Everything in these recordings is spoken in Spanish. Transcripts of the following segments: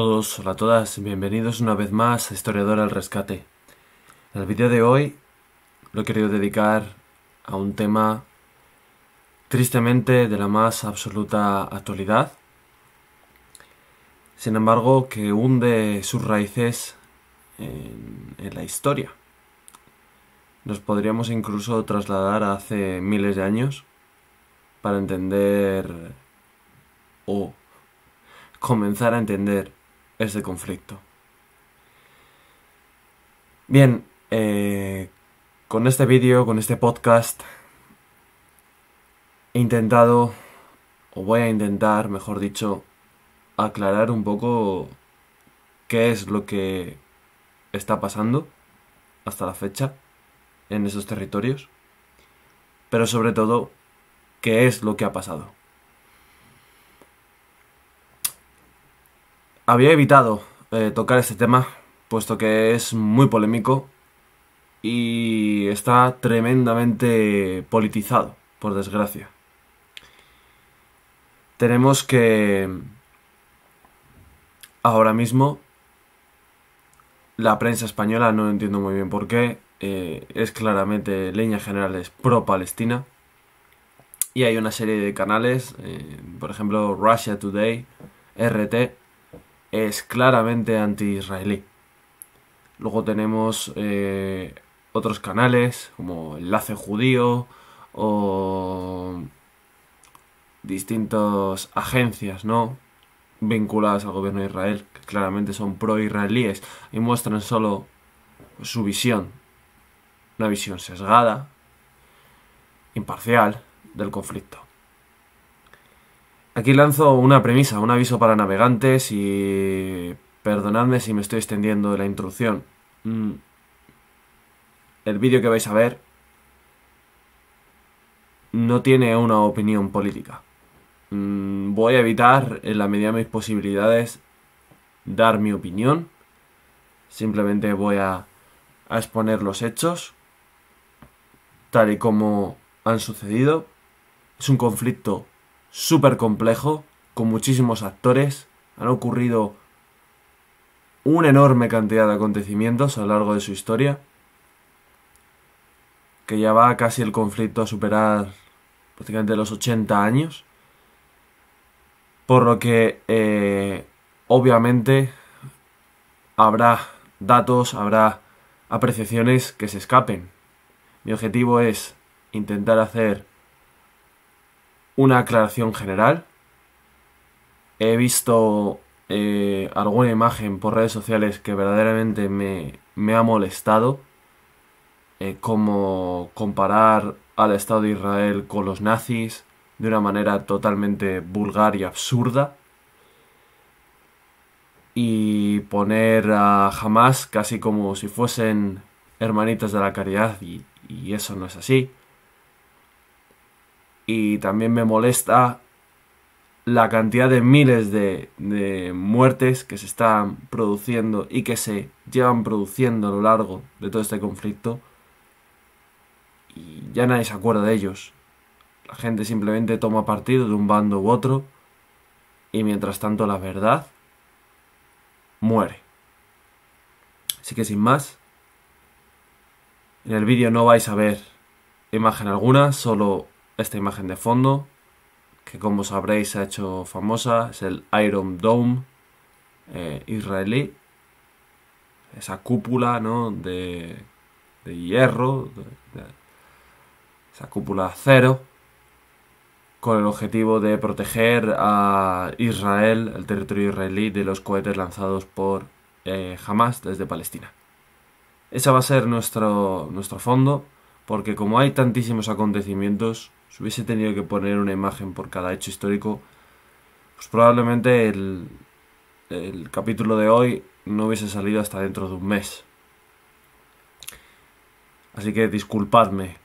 todos, hola a todas, bienvenidos una vez más a Historiador al Rescate. el vídeo de hoy lo he querido dedicar a un tema tristemente de la más absoluta actualidad, sin embargo que hunde sus raíces en, en la historia. Nos podríamos incluso trasladar a hace miles de años para entender o comenzar a entender ese conflicto. Bien, eh, con este vídeo, con este podcast, he intentado, o voy a intentar, mejor dicho, aclarar un poco qué es lo que está pasando hasta la fecha en esos territorios, pero sobre todo, qué es lo que ha pasado. Había evitado eh, tocar este tema, puesto que es muy polémico y está tremendamente politizado, por desgracia. Tenemos que ahora mismo la prensa española, no entiendo muy bien por qué, eh, es claramente leña general, es pro-Palestina. Y hay una serie de canales, eh, por ejemplo Russia Today, RT, es claramente anti-israelí. Luego tenemos eh, otros canales como Enlace Judío o distintas agencias, ¿no? vinculadas al gobierno de Israel, que claramente son pro-israelíes y muestran solo su visión, una visión sesgada, imparcial del conflicto. Aquí lanzo una premisa, un aviso para navegantes y... Perdonadme si me estoy extendiendo de la introducción. Mm. El vídeo que vais a ver no tiene una opinión política. Mm, voy a evitar, en la medida de mis posibilidades, dar mi opinión. Simplemente voy a, a exponer los hechos, tal y como han sucedido. Es un conflicto súper complejo, con muchísimos actores. Han ocurrido una enorme cantidad de acontecimientos a lo largo de su historia, que ya va casi el conflicto a superar prácticamente los 80 años, por lo que eh, obviamente habrá datos, habrá apreciaciones que se escapen. Mi objetivo es intentar hacer una aclaración general. He visto eh, alguna imagen por redes sociales que verdaderamente me, ha molestado, eh, como comparar al Estado de Israel con los nazis de una manera totalmente vulgar y absurda, y poner a Hamas casi como si fuesen hermanitas de la caridad, y eso no es así y también me molesta la cantidad de miles de, muertes que se están produciendo y que se llevan produciendo a lo largo de todo este conflicto. Y ya nadie se acuerda de ellos. La gente simplemente toma partido de un bando u otro y mientras tanto la verdad muere. Así que sin más, en el vídeo no vais a ver imagen alguna, solo esta imagen de fondo, que como sabréis se ha hecho famosa, es el Iron Dome eh, israelí, esa cúpula ¿no? de, de hierro, esa cúpula de acero, con el objetivo de proteger a Israel, el territorio israelí, de los cohetes lanzados por eh, Hamas desde Palestina. Ese va a ser nuestro, nuestro fondo, porque como hay tantísimos acontecimientos, si hubiese tenido que poner una imagen por cada hecho histórico, pues probablemente el, el capítulo de hoy no hubiese salido hasta dentro de un mes. Así que disculpadme.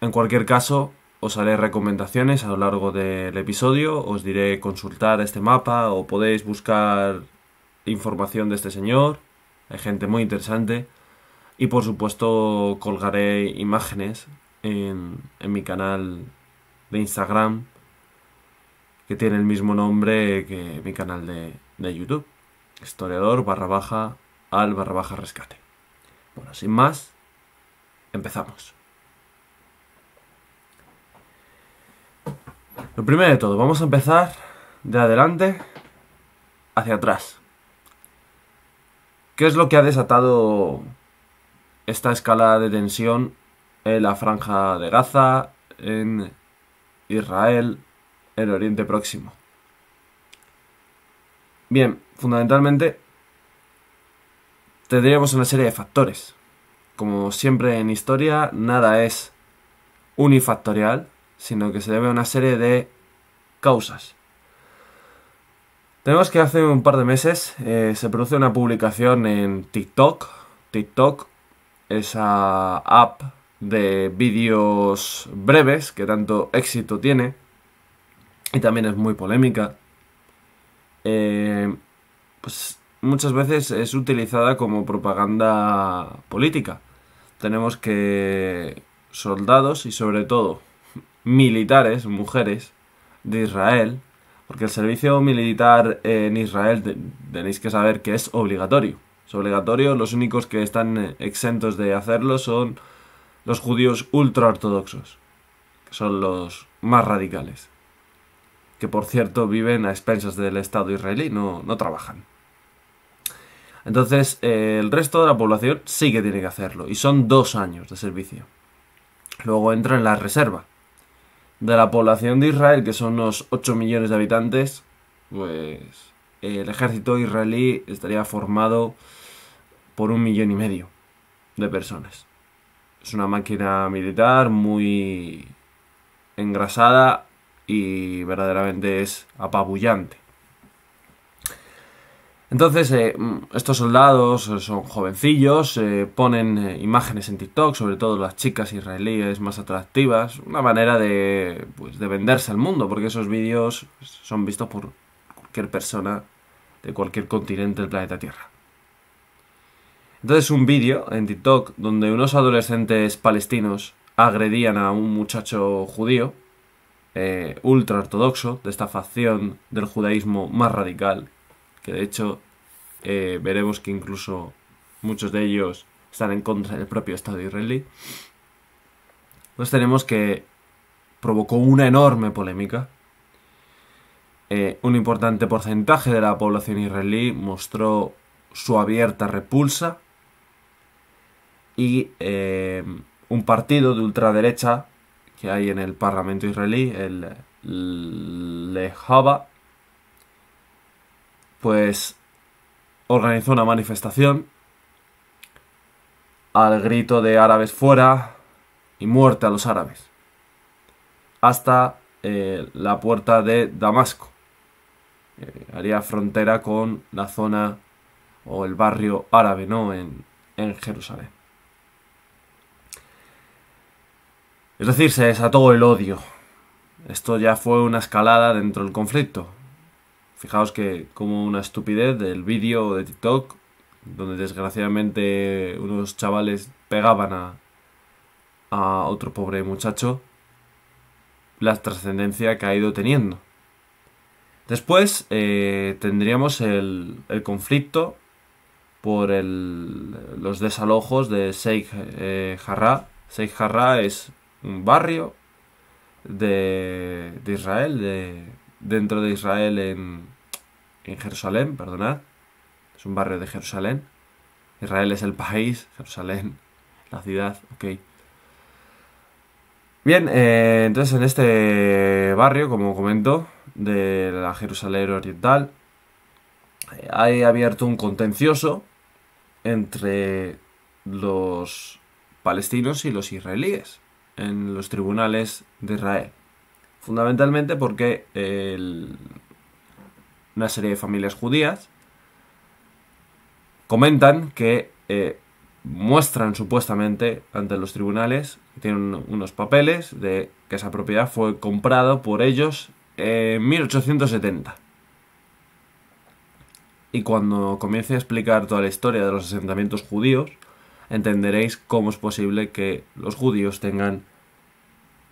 En cualquier caso, os haré recomendaciones a lo largo del episodio, os diré consultar este mapa o podéis buscar información de este señor, hay gente muy interesante y por supuesto colgaré imágenes en, mi canal de Instagram que tiene el mismo nombre que mi canal de, YouTube. Historiador barra baja al barra baja rescate. Bueno, sin más, empezamos. Lo primero de todo, vamos a empezar de adelante hacia atrás. ¿Qué es lo que ha desatado esta escala de tensión en la Franja de Gaza, en Israel, el Oriente Próximo. Bien, fundamentalmente tendríamos una serie de factores. Como siempre en historia, nada es unifactorial, sino que se debe a una serie de causas. Tenemos que hace un par de meses eh, se produce una publicación en TikTok. TikTok, esa app de vídeos breves, que tanto éxito tiene, y también es muy polémica, eh, pues muchas veces es utilizada como propaganda política. Tenemos que soldados y sobre todo militares, mujeres, de Israel, porque el servicio militar en Israel tenéis que saber que es obligatorio. Es obligatorio, los únicos que están exentos de hacerlo son los judíos ultraortodoxos, que son los más radicales, que por cierto viven a expensas del Estado israelí, no, no trabajan. Entonces, eh, el resto de la población sí que tiene que hacerlo, y son dos años de servicio. Luego entra en la reserva. De la población de Israel, que son unos 8 millones de habitantes, pues el ejército israelí estaría formado por un millón y medio de personas es una máquina militar muy engrasada y verdaderamente es apabullante. Entonces, eh, mm, estos soldados eh, son jovencillos, eh, ponen imágenes en TikTok, sobre todo las chicas israelíes más atractivas, una manera de, pues, de venderse al mundo, porque esos vídeos son vistos por cualquier persona de cualquier continente del planeta Tierra. Entonces un vídeo en TikTok donde unos adolescentes palestinos agredían a un muchacho judío, eh, ultra ortodoxo, de esta facción del judaísmo más radical, que de hecho eh, veremos que incluso muchos de ellos están en contra del propio Estado israelí. Pues tenemos que provocó una enorme polémica. Eh, un importante porcentaje de la población israelí mostró su abierta repulsa y eh, un partido de ultraderecha que hay en el Parlamento israelí, el Lejaba, pues organizó una manifestación al grito de árabes fuera y muerte a los árabes, hasta eh, la puerta de Damasco. haría frontera con la zona o el barrio árabe, ¿no? en Jerusalén. Es decir, se desató el odio. Esto ya fue una escalada dentro del conflicto. Fijaos que como una estupidez del vídeo de TikTok, donde desgraciadamente unos chavales pegaban a, otro pobre muchacho, la trascendencia que ha ido teniendo. Después eh, tendríamos el, conflicto por los desalojos de Sheikh eh, Jarrah. Sheikh es un barrio de, de Israel, de, dentro de Israel en, Jerusalén, perdonad. Es un barrio de Jerusalén. Israel es el país, Jerusalén, la ciudad, ok. Bien, eh, entonces en este barrio, como comento, de la Jerusalén Oriental, eh, hay abierto un contencioso entre los palestinos y los israelíes en los tribunales de Israel. Fundamentalmente porque una serie de familias judías comentan que eh, muestran supuestamente ante los tribunales, tienen unos papeles de que esa propiedad fue comprada por ellos en 1870. Y cuando comience a explicar toda la historia de los asentamientos judíos, entenderéis cómo es posible que los judíos tengan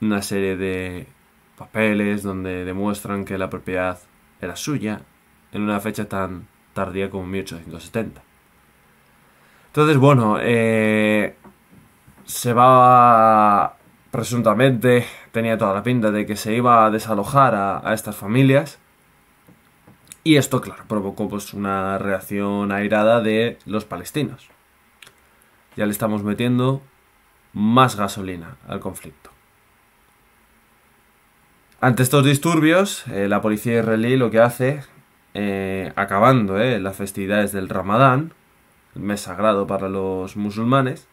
una serie de papeles donde demuestran que la propiedad era suya en una fecha tan tardía como 1870. Entonces, bueno, eh, se va presuntamente, tenía toda la pinta de que se iba a desalojar a, estas familias. Y esto, claro, provocó pues, una reacción airada de los palestinos. Ya le estamos metiendo más gasolina al conflicto. Ante estos disturbios, eh, la policía israelí lo que hace, eh, acabando eh, las festividades del Ramadán, el mes sagrado para los musulmanes,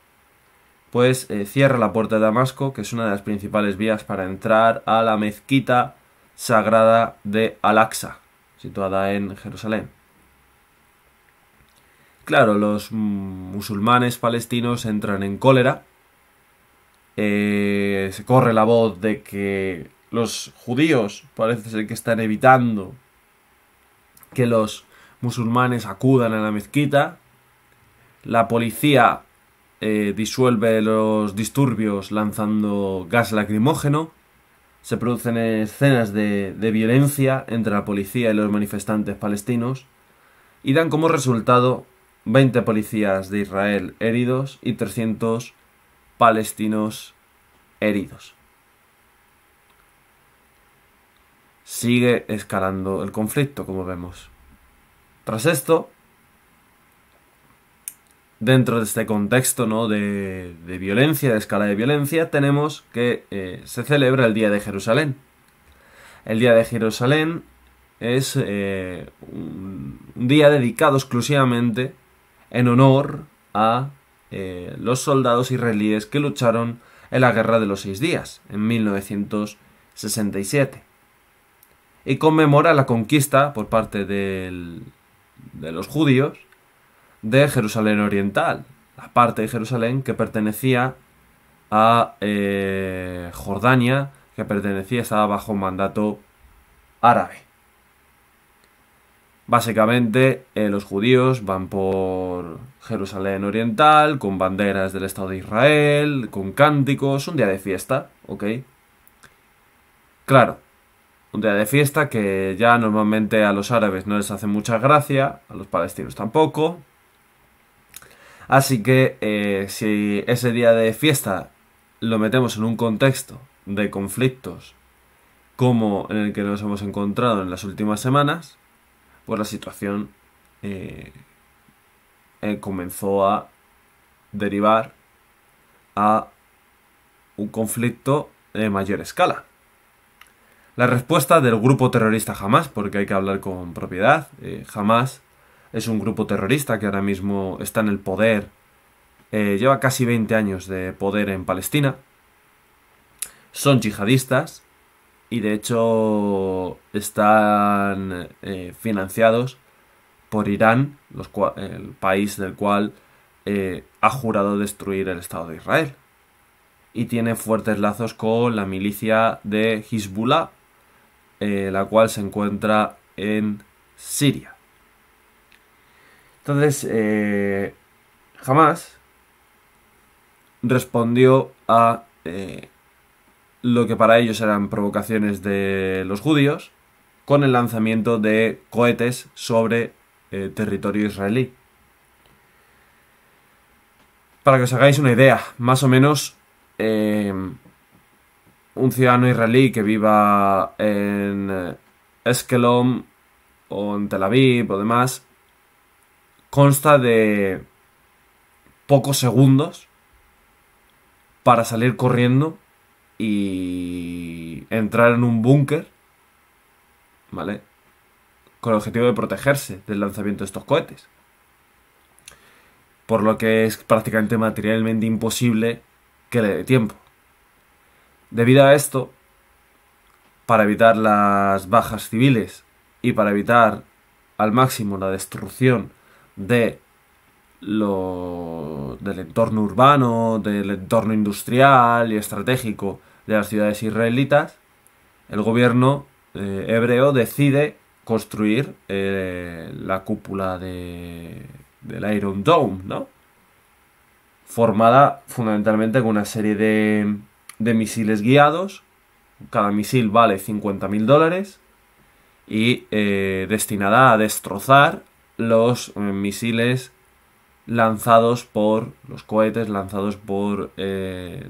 pues cierra la puerta de Damasco, que es una de las principales vías para entrar a la mezquita sagrada de Al-Aqsa, situada en Jerusalén. Claro, los musulmanes palestinos entran en cólera, se corre la voz de que los judíos parece ser que están evitando que los musulmanes acudan a la mezquita. La policía eh, disuelve los disturbios lanzando gas lacrimógeno. Se producen escenas de, de violencia entre la policía y los manifestantes palestinos. Y dan como resultado 20 policías de Israel heridos y 300 palestinos heridos. sigue escalando el conflicto, como vemos. Tras esto, dentro de este contexto de, violencia, de escala de violencia, tenemos que eh, se celebra el Día de Jerusalén. El Día de Jerusalén es eh, un, día dedicado exclusivamente en honor a eh, los soldados israelíes que lucharon en la Guerra de los Seis Días, en 1967 y conmemora la conquista por parte del, de los judíos de Jerusalén Oriental, la parte de Jerusalén que pertenecía a eh, Jordania, que pertenecía, estaba bajo mandato árabe. Básicamente, eh, los judíos van por Jerusalén Oriental, con banderas del Estado de Israel, con cánticos, un día de fiesta, ¿ok? Claro, un día de fiesta que ya normalmente a los árabes no les hace mucha gracia, a los palestinos tampoco. Así que eh, si ese día de fiesta lo metemos en un contexto de conflictos como en el que nos hemos encontrado en las últimas semanas, pues la situación eh, eh, comenzó a derivar a un conflicto de mayor escala. La respuesta del grupo terrorista Hamas, porque hay que hablar con propiedad, jamás eh, es un grupo terrorista que ahora mismo está en el poder, eh, lleva casi 20 años de poder en Palestina, son yihadistas y de hecho están eh, financiados por Irán, el país del cual ha jurado destruir el Estado de Israel. Y tiene fuertes lazos con la milicia de Hezbollah, eh, la cual se encuentra en Siria. Entonces, Jamás eh, respondió a eh, lo que para ellos eran provocaciones de los judíos con el lanzamiento de cohetes sobre territorio israelí. Para que os hagáis una idea, más o menos un ciudadano israelí que viva en eh, Eskelom o en Tel Aviv o demás, consta de pocos segundos para salir corriendo y entrar en un búnker, ¿vale? Con el objetivo de protegerse del lanzamiento de estos cohetes. Por lo que es prácticamente materialmente imposible que le dé tiempo. Debido a esto, para evitar las bajas civiles y para evitar al máximo la destrucción de del entorno urbano, del entorno industrial y estratégico de las ciudades israelitas, el gobierno eh, hebreo decide construir eh, la cúpula de, del Iron Dome, ¿no? Formada fundamentalmente con una serie de de misiles guiados. Cada misil vale 50.000 dólares y eh, destinada a destrozar los eh, misiles lanzados por los cohetes lanzados por eh,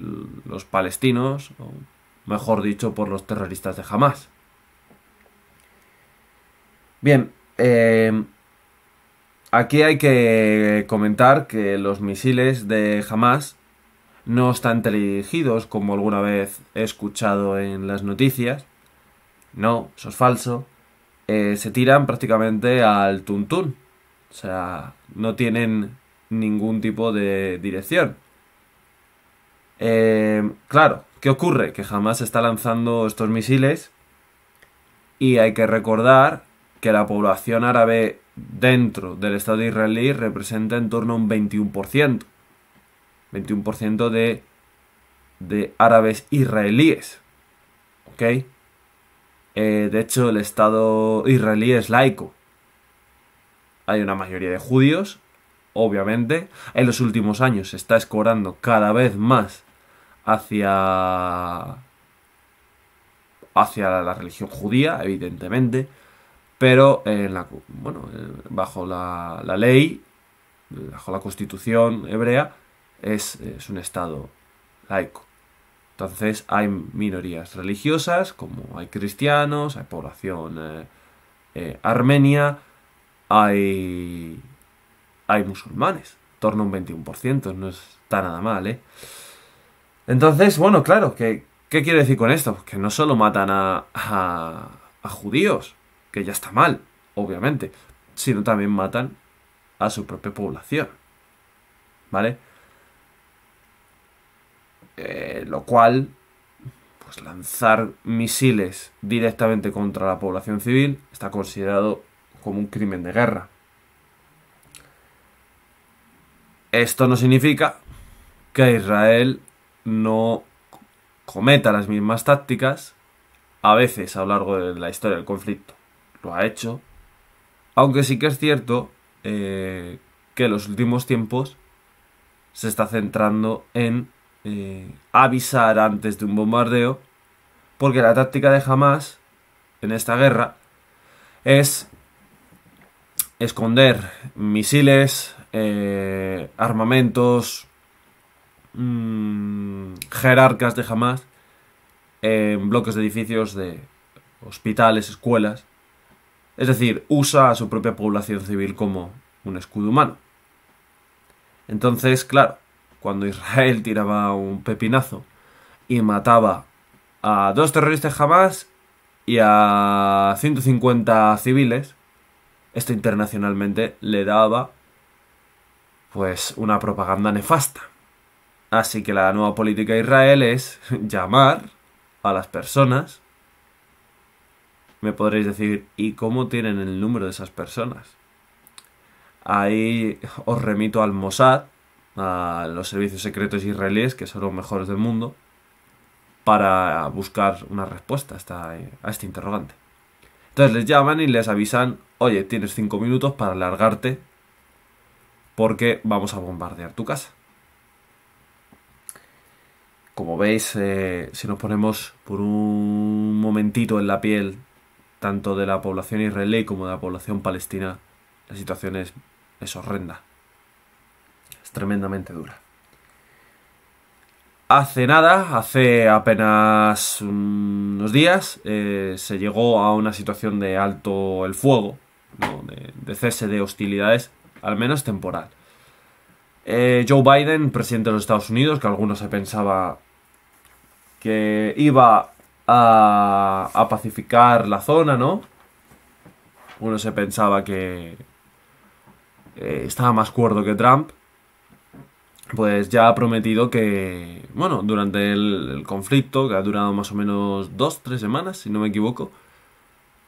los palestinos, o mejor dicho, por los terroristas de Hamas. Bien, em, aquí hay que comentar que los misiles de Hamas no están dirigidos como alguna vez he escuchado en las noticias. No, eso es falso. Eh, se tiran prácticamente al tuntún. O sea, no tienen ningún tipo de dirección. Eh, claro, ¿qué ocurre? Que jamás se está lanzando estos misiles y hay que recordar que la población árabe dentro del Estado israelí representa en torno a un 21%. 21% de, de árabes israelíes. ¿Ok? Eh, de hecho, el Estado israelí es laico. Hay una mayoría de judíos, obviamente. En los últimos años se está escorando cada vez más hacia hacia la religión judía, evidentemente, pero bueno, eh, bajo la, la ley, bajo la constitución hebrea, es, un Estado laico. Entonces hay minorías religiosas, como hay cristianos, hay población eh, eh, armenia, hay, hay musulmanes, torno a un 21%, no está nada mal, ¿eh? Entonces, bueno, claro, ¿qué, qué quiere decir con esto? Que no solo matan a, a, a judíos, que ya está mal, obviamente, sino también matan a su propia población, ¿vale? Eh, lo cual, pues lanzar misiles directamente contra la población civil está considerado como un crimen de guerra. Esto no significa que Israel no cometa las mismas tácticas a veces a lo largo de la historia del conflicto. Lo ha hecho. Aunque sí que es cierto eh, que en los últimos tiempos se está centrando en eh, avisar antes de un bombardeo, porque la táctica de Hamas en esta guerra es esconder misiles, eh, armamentos, mm, jerarcas de Hamas en bloques de edificios de hospitales, escuelas. Es decir, usa a su propia población civil como un escudo humano. Entonces, claro, cuando Israel tiraba un pepinazo y mataba a dos terroristas jamás y a 150 civiles, esto internacionalmente le daba pues una propaganda nefasta. Así que la nueva política de Israel es llamar a las personas. Me podréis decir, ¿y cómo tienen el número de esas personas? Ahí os remito al Mossad, a los servicios secretos israelíes, que son los mejores del mundo, para buscar una respuesta a, este interrogante. Entonces les llaman y les avisan, oye, tienes cinco minutos para largarte porque vamos a bombardear tu casa. Como veis, eh, si nos ponemos por un momentito en la piel tanto de la población israelí como de la población palestina, la situación es horrenda tremendamente dura. Hace nada, hace apenas mm, unos días, eh, se llegó a una situación de alto el fuego, de, cese de hostilidades, al menos temporal. Eh, Joe Biden, presidente de los Estados Unidos, que algunos se pensaba que iba a, pacificar la zona, ¿no? Uno se pensaba que eh, estaba más cuerdo que Trump, pues ya ha prometido que, bueno, durante el, conflicto, que ha durado más o menos dos, tres semanas, si no me equivoco,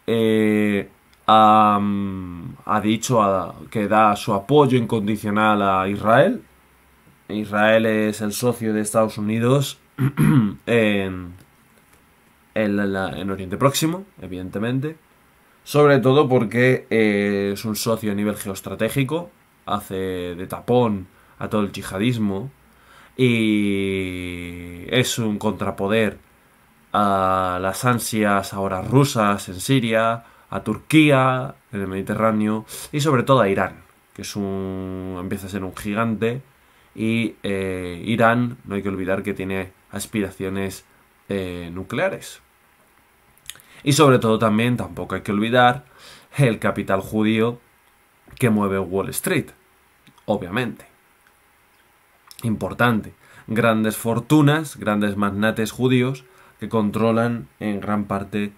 eh, mm, ha, dicho que da su apoyo incondicional a Israel. Israel es el socio de Estados Unidos en, en, Oriente Próximo, evidentemente. Sobre todo porque eh, es un socio a nivel geoestratégico, hace de tapón a todo el yihadismo y es un contrapoder a las ansias ahora rusas en Siria, a Turquía, en el Mediterráneo y sobre todo a Irán, que es un empieza a ser un gigante y eh, Irán no hay que olvidar que tiene aspiraciones eh, nucleares. Y sobre todo también tampoco hay que olvidar el capital judío que mueve Wall Street, obviamente importante. Grandes fortunas, grandes magnates judíos que controlan en gran parte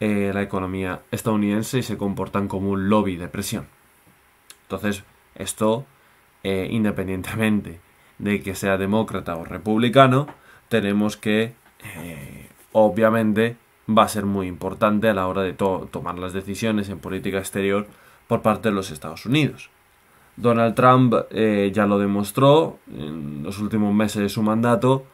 eh, la economía estadounidense y se comportan como un lobby de presión. Entonces, esto, eh, independientemente de que sea demócrata o republicano, tenemos que, eh, obviamente, va a ser muy importante a la hora de tomar las decisiones en política exterior por parte de los Estados Unidos. Donald Trump eh, ya lo demostró en los últimos meses de su mandato.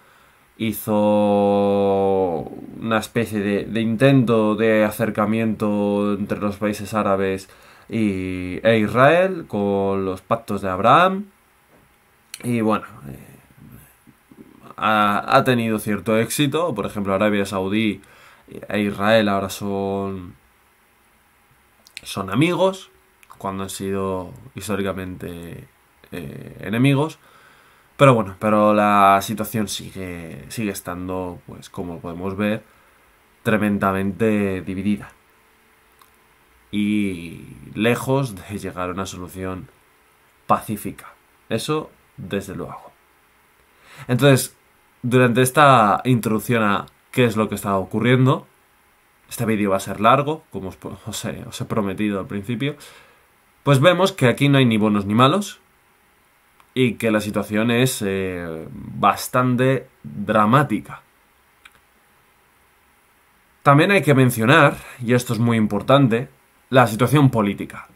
Hizo una especie de, intento de acercamiento entre los países árabes y, e Israel con los pactos de Abraham. Y bueno, eh, ha, tenido cierto éxito. Por ejemplo, Arabia Saudí e Israel ahora son, son amigos cuando han sido históricamente eh, enemigos. Pero bueno, pero la situación sigue, sigue estando, pues como podemos ver, tremendamente dividida. Y lejos de llegar a una solución pacífica. Eso, desde luego. Entonces, durante esta introducción a qué es lo que está ocurriendo, este vídeo va a ser largo, como os he prometido al principio, pues vemos que aquí no hay ni buenos ni malos y que la situación es eh, bastante dramática. También hay que mencionar, y esto es muy importante, la situación política.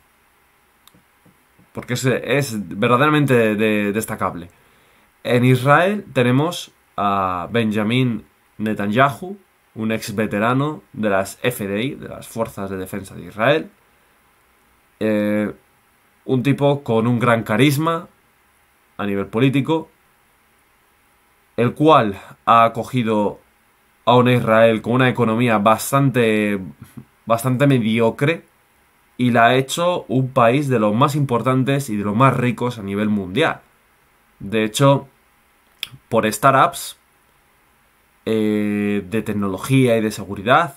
Porque es, verdaderamente destacable. En Israel tenemos a Benjamin Netanyahu, un ex veterano de las FDI, de las Fuerzas de Defensa de Israel, eh, un tipo con un gran carisma a nivel político, el cual ha acogido a un Israel con una economía bastante, bastante mediocre y la ha hecho un país de los más importantes y de los más ricos a nivel mundial. De hecho, por startups eh, de tecnología y de seguridad,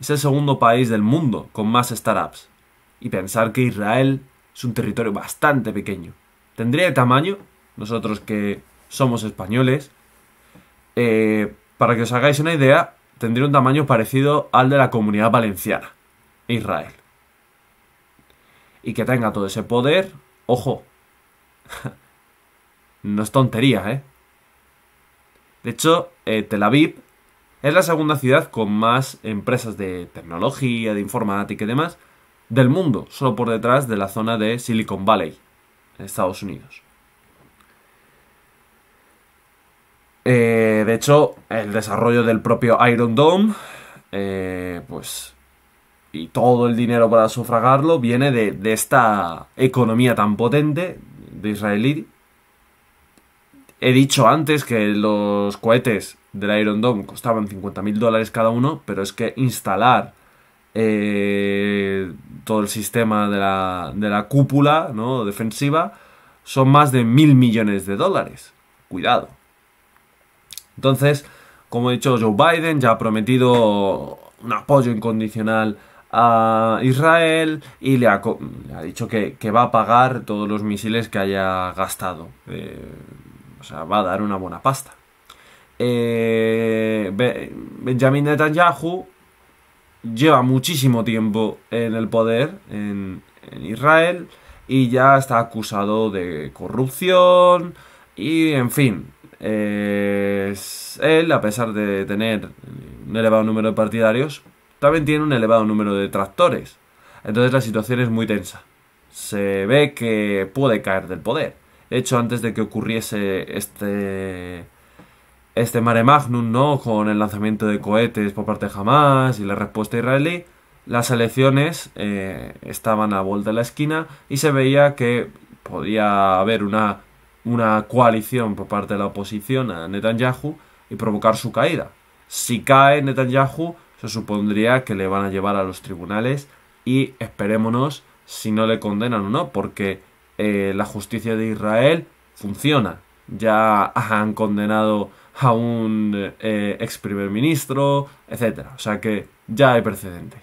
es el segundo país del mundo con más startups y pensar que Israel es un territorio bastante pequeño. Tendría tamaño, nosotros que somos españoles, eh, para que os hagáis una idea, tendría un tamaño parecido al de la comunidad valenciana, Israel. Y que tenga todo ese poder, ojo, no es tontería, ¿eh? De hecho, eh, Tel Aviv es la segunda ciudad con más empresas de tecnología, de informática y demás, del mundo, solo por detrás de la zona de Silicon Valley, en Estados Unidos. Eh, de hecho, el desarrollo del propio Iron Dome, eh, pues, y todo el dinero para sufragarlo viene de, de esta economía tan potente de israelí. He dicho antes que los cohetes del Iron Dome costaban 50.000 dólares cada uno, pero es que instalar eh, todo el sistema de la, cúpula ¿no? defensiva, son más de mil millones de dólares. Cuidado. Entonces, como he dicho, Joe Biden ya ha prometido un apoyo incondicional a Israel y le ha, dicho que, va a pagar todos los misiles que haya gastado. Eh, o sea, va a dar una buena pasta. Eh, Benjamin Netanyahu lleva muchísimo tiempo en el poder en, Israel y ya está acusado de corrupción y en fin. es él, a pesar de tener un elevado número de partidarios, también tiene un elevado número de tractores. Entonces la situación es muy tensa. Se ve que puede caer del poder. De hecho, antes de que ocurriese este este mare magnum, ¿no? Con el lanzamiento de cohetes por parte de Hamas y la respuesta israelí, las elecciones eh, estaban a vuelta de la esquina y se veía que podía haber una, una coalición por parte de la oposición a Netanyahu y provocar su caída. Si cae Netanyahu, se supondría que le van a llevar a los tribunales y esperémonos si no le condenan o no, porque eh, la justicia de Israel funciona. Ya han condenado a un eh, ex primer ministro, etc. O sea que ya hay precedentes.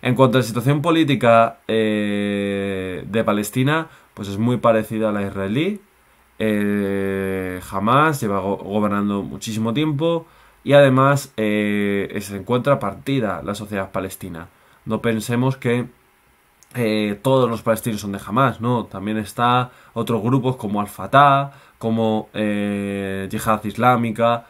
En cuanto a la situación política eh, de Palestina, pues es muy parecida a la israelí. Eh, jamás, lleva gobernando muchísimo tiempo y además se encuentra partida la sociedad palestina. No pensemos que eh, todos los palestinos son de Hamas, ¿no? También está otros grupos como Al-Fatah, como eh, Yihad Islámica,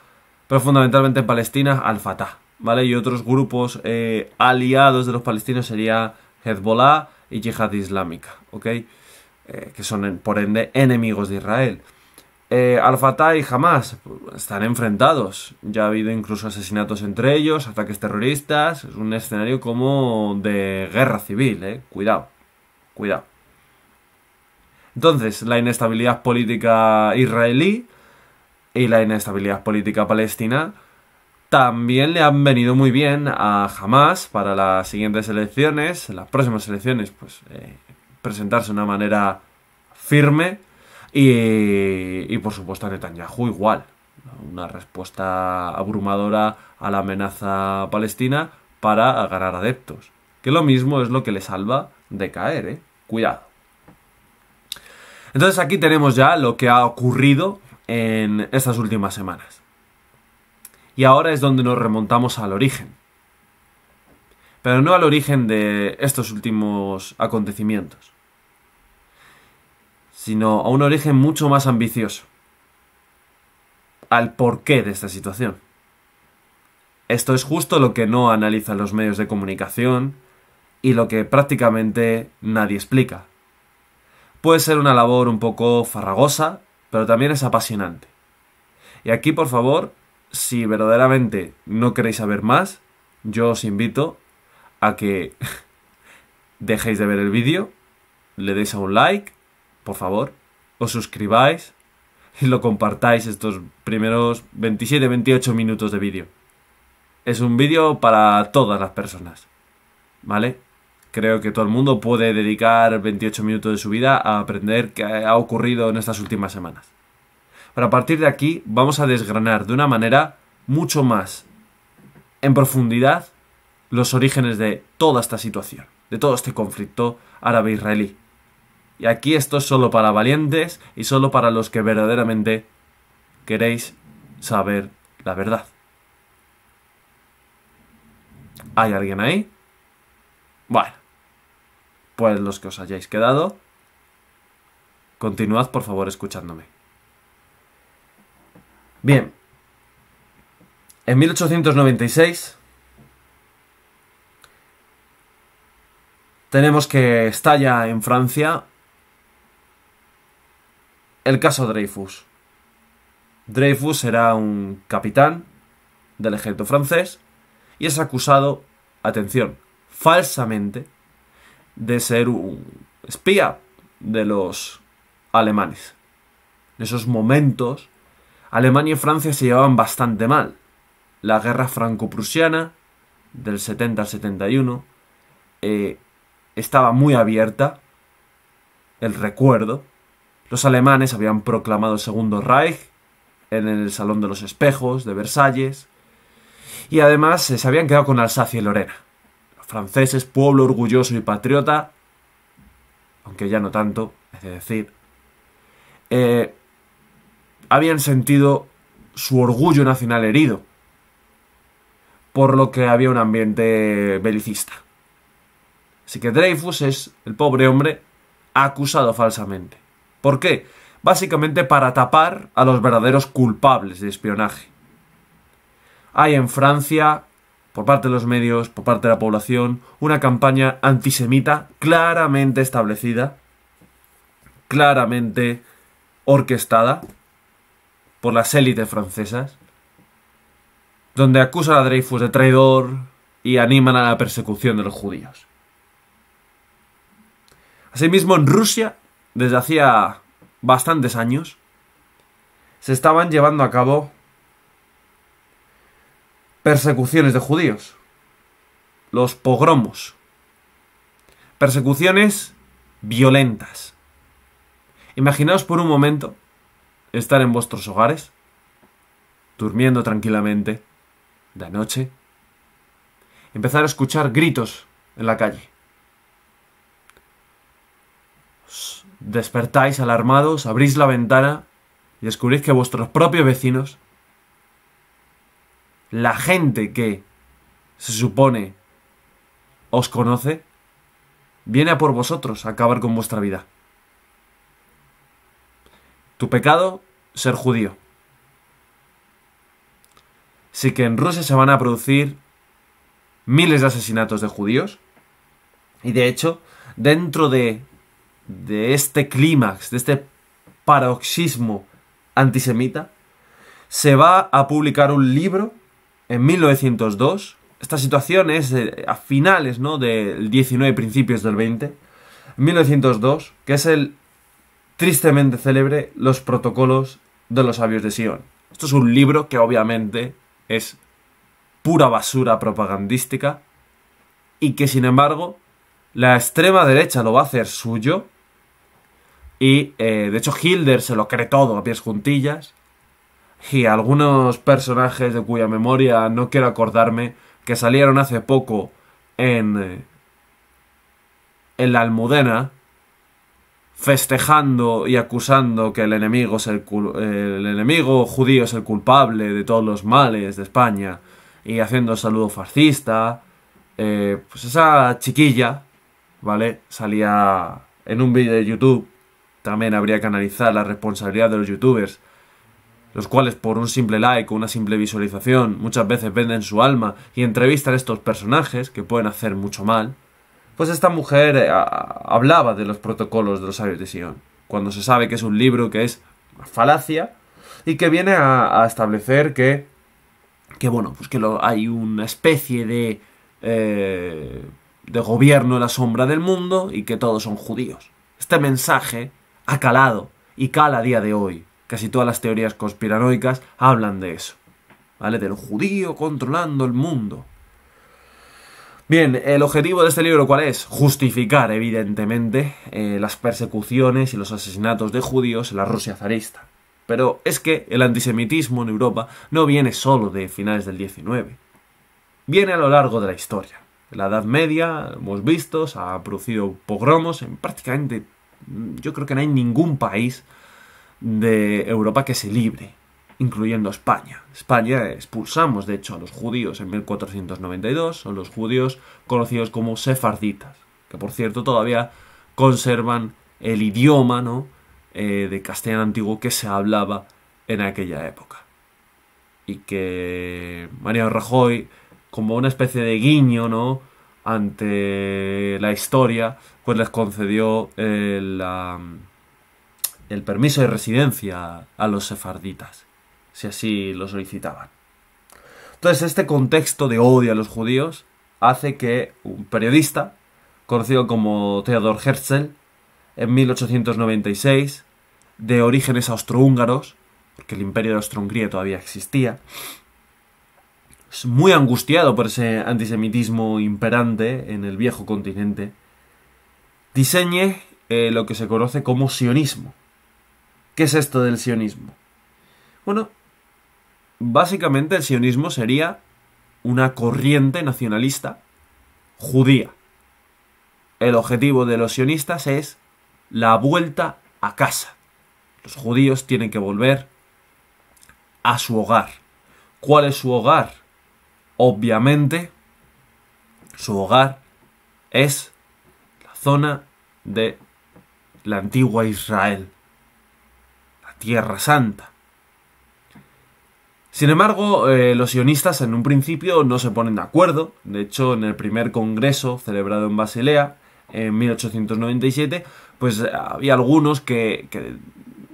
pero fundamentalmente en Palestina Al-Fatah, ¿vale? Y otros grupos eh, aliados de los palestinos sería Hezbollah y Yihad Islámica, ¿ok? que son, por ende, enemigos de Israel. Eh, Al-Fatah y Hamas están enfrentados. Ya ha habido incluso asesinatos entre ellos, ataques terroristas. Es un escenario como de guerra civil, eh. Cuidado, cuidado. Entonces, la inestabilidad política israelí y la inestabilidad política palestina también le han venido muy bien a Hamas para las siguientes elecciones, las próximas elecciones, pues eh, presentarse de una manera firme y, por supuesto a Netanyahu igual. Una respuesta abrumadora a la amenaza palestina para ganar adeptos. Que lo mismo es lo que le salva de caer, ¿eh? Cuidado. Entonces aquí tenemos ya lo que ha ocurrido en estas últimas semanas. Y ahora es donde nos remontamos al origen. Pero no al origen de estos últimos acontecimientos sino a un origen mucho más ambicioso, al porqué de esta situación. Esto es justo lo que no analizan los medios de comunicación y lo que prácticamente nadie explica. Puede ser una labor un poco farragosa, pero también es apasionante. Y aquí, por favor, si verdaderamente no queréis saber más, yo os invito a que dejéis de ver el vídeo, le deis a un like por favor, os suscribáis y lo compartáis estos primeros 27-28 minutos de vídeo. Es un vídeo para todas las personas, ¿vale? Creo que todo el mundo puede dedicar 28 minutos de su vida a aprender qué ha ocurrido en estas últimas semanas. Pero a partir de aquí vamos a desgranar de una manera mucho más en profundidad los orígenes de toda esta situación, de todo este conflicto árabe-israelí. Y aquí esto es solo para valientes y solo para los que verdaderamente queréis saber la verdad. ¿Hay alguien ahí? Bueno, pues los que os hayáis quedado, continuad por favor escuchándome. Bien, en 1896 tenemos que estalla en Francia el caso Dreyfus. Dreyfus era un capitán del ejército francés y es acusado, atención, falsamente de ser un espía de los alemanes. En esos momentos, Alemania y Francia se llevaban bastante mal. La guerra franco-prusiana del 70 al 71 eh, estaba muy abierta, el recuerdo, los alemanes habían proclamado el Segundo Reich en el Salón de los Espejos de Versalles y además eh, se habían quedado con Alsacia y Lorena. Los franceses, pueblo orgulloso y patriota, aunque ya no tanto, es decir, eh, habían sentido su orgullo nacional herido, por lo que había un ambiente belicista. Así que Dreyfus es el pobre hombre acusado falsamente. ¿Por qué? Básicamente para tapar a los verdaderos culpables de espionaje. Hay en Francia, por parte de los medios, por parte de la población, una campaña antisemita claramente establecida, claramente orquestada por las élites francesas, donde acusan a Dreyfus de traidor y animan a la persecución de los judíos. Asimismo, en Rusia desde hacía bastantes años, se estaban llevando a cabo persecuciones de judíos, los pogromos, persecuciones violentas. Imaginaos por un momento estar en vuestros hogares, durmiendo tranquilamente, de noche, empezar a escuchar gritos en la calle. Despertáis alarmados, abrís la ventana y descubrís que vuestros propios vecinos, la gente que se supone os conoce, viene a por vosotros a acabar con vuestra vida. Tu pecado, ser judío. sí que en Rusia se van a producir miles de asesinatos de judíos. Y de hecho, dentro de de este clímax, de este paroxismo antisemita, se va a publicar un libro en 1902. Esta situación es eh, a finales ¿no? del 19 principios del 20. 1902, que es el tristemente célebre Los protocolos de los sabios de Sion. Esto es un libro que obviamente es pura basura propagandística y que sin embargo la extrema derecha lo va a hacer suyo y eh, de hecho Hilder se lo cree todo a pies juntillas. Y algunos personajes de cuya memoria no quiero acordarme, que salieron hace poco en, eh, en la Almudena, festejando y acusando que el enemigo, es el, enemigo judío es el culpable de todos los males de España, y haciendo saludo fascista, eh, pues esa chiquilla, ¿vale? Salía en un vídeo de YouTube también habría que analizar la responsabilidad de los youtubers, los cuales por un simple like o una simple visualización muchas veces venden su alma y entrevistan a estos personajes que pueden hacer mucho mal. Pues esta mujer eh, hablaba de los protocolos de los sabios de Sion, cuando se sabe que es un libro que es falacia y que viene a, establecer que, bueno, pues que lo, hay una especie de, eh, de gobierno en la sombra del mundo y que todos son judíos. Este mensaje ha calado y cala a día de hoy. Casi todas las teorías conspiranoicas hablan de eso. ¿Vale? Del judío controlando el mundo. Bien, el objetivo de este libro cuál es? Justificar, evidentemente, eh, las persecuciones y los asesinatos de judíos en la Rusia zarista. Pero es que el antisemitismo en Europa no viene solo de finales del XIX. Viene a lo largo de la historia. la Edad Media, hemos visto, se ha producido pogromos en prácticamente yo creo que no hay ningún país de Europa que se libre, incluyendo España. España expulsamos, de hecho, a los judíos en 1492, son los judíos conocidos como sefarditas, que por cierto todavía conservan el idioma ¿no? Eh, de castellano antiguo que se hablaba en aquella época. Y que María Rajoy, como una especie de guiño, ¿no? ante la historia, pues les concedió el, el permiso de residencia a los sefarditas, si así lo solicitaban. Entonces este contexto de odio a los judíos hace que un periodista, conocido como Theodor Herzl, en 1896, de orígenes austrohúngaros, porque el imperio de Austrohungría todavía existía, muy angustiado por ese antisemitismo imperante en el viejo continente, diseñe eh, lo que se conoce como sionismo. ¿Qué es esto del sionismo? Bueno, básicamente el sionismo sería una corriente nacionalista judía. El objetivo de los sionistas es la vuelta a casa. Los judíos tienen que volver a su hogar. ¿Cuál es su hogar? Obviamente, su hogar es zona de la antigua Israel, la Tierra Santa. Sin embargo, eh, los sionistas en un principio no se ponen de acuerdo. De hecho, en el primer congreso celebrado en Basilea, en 1897, pues eh, había algunos que,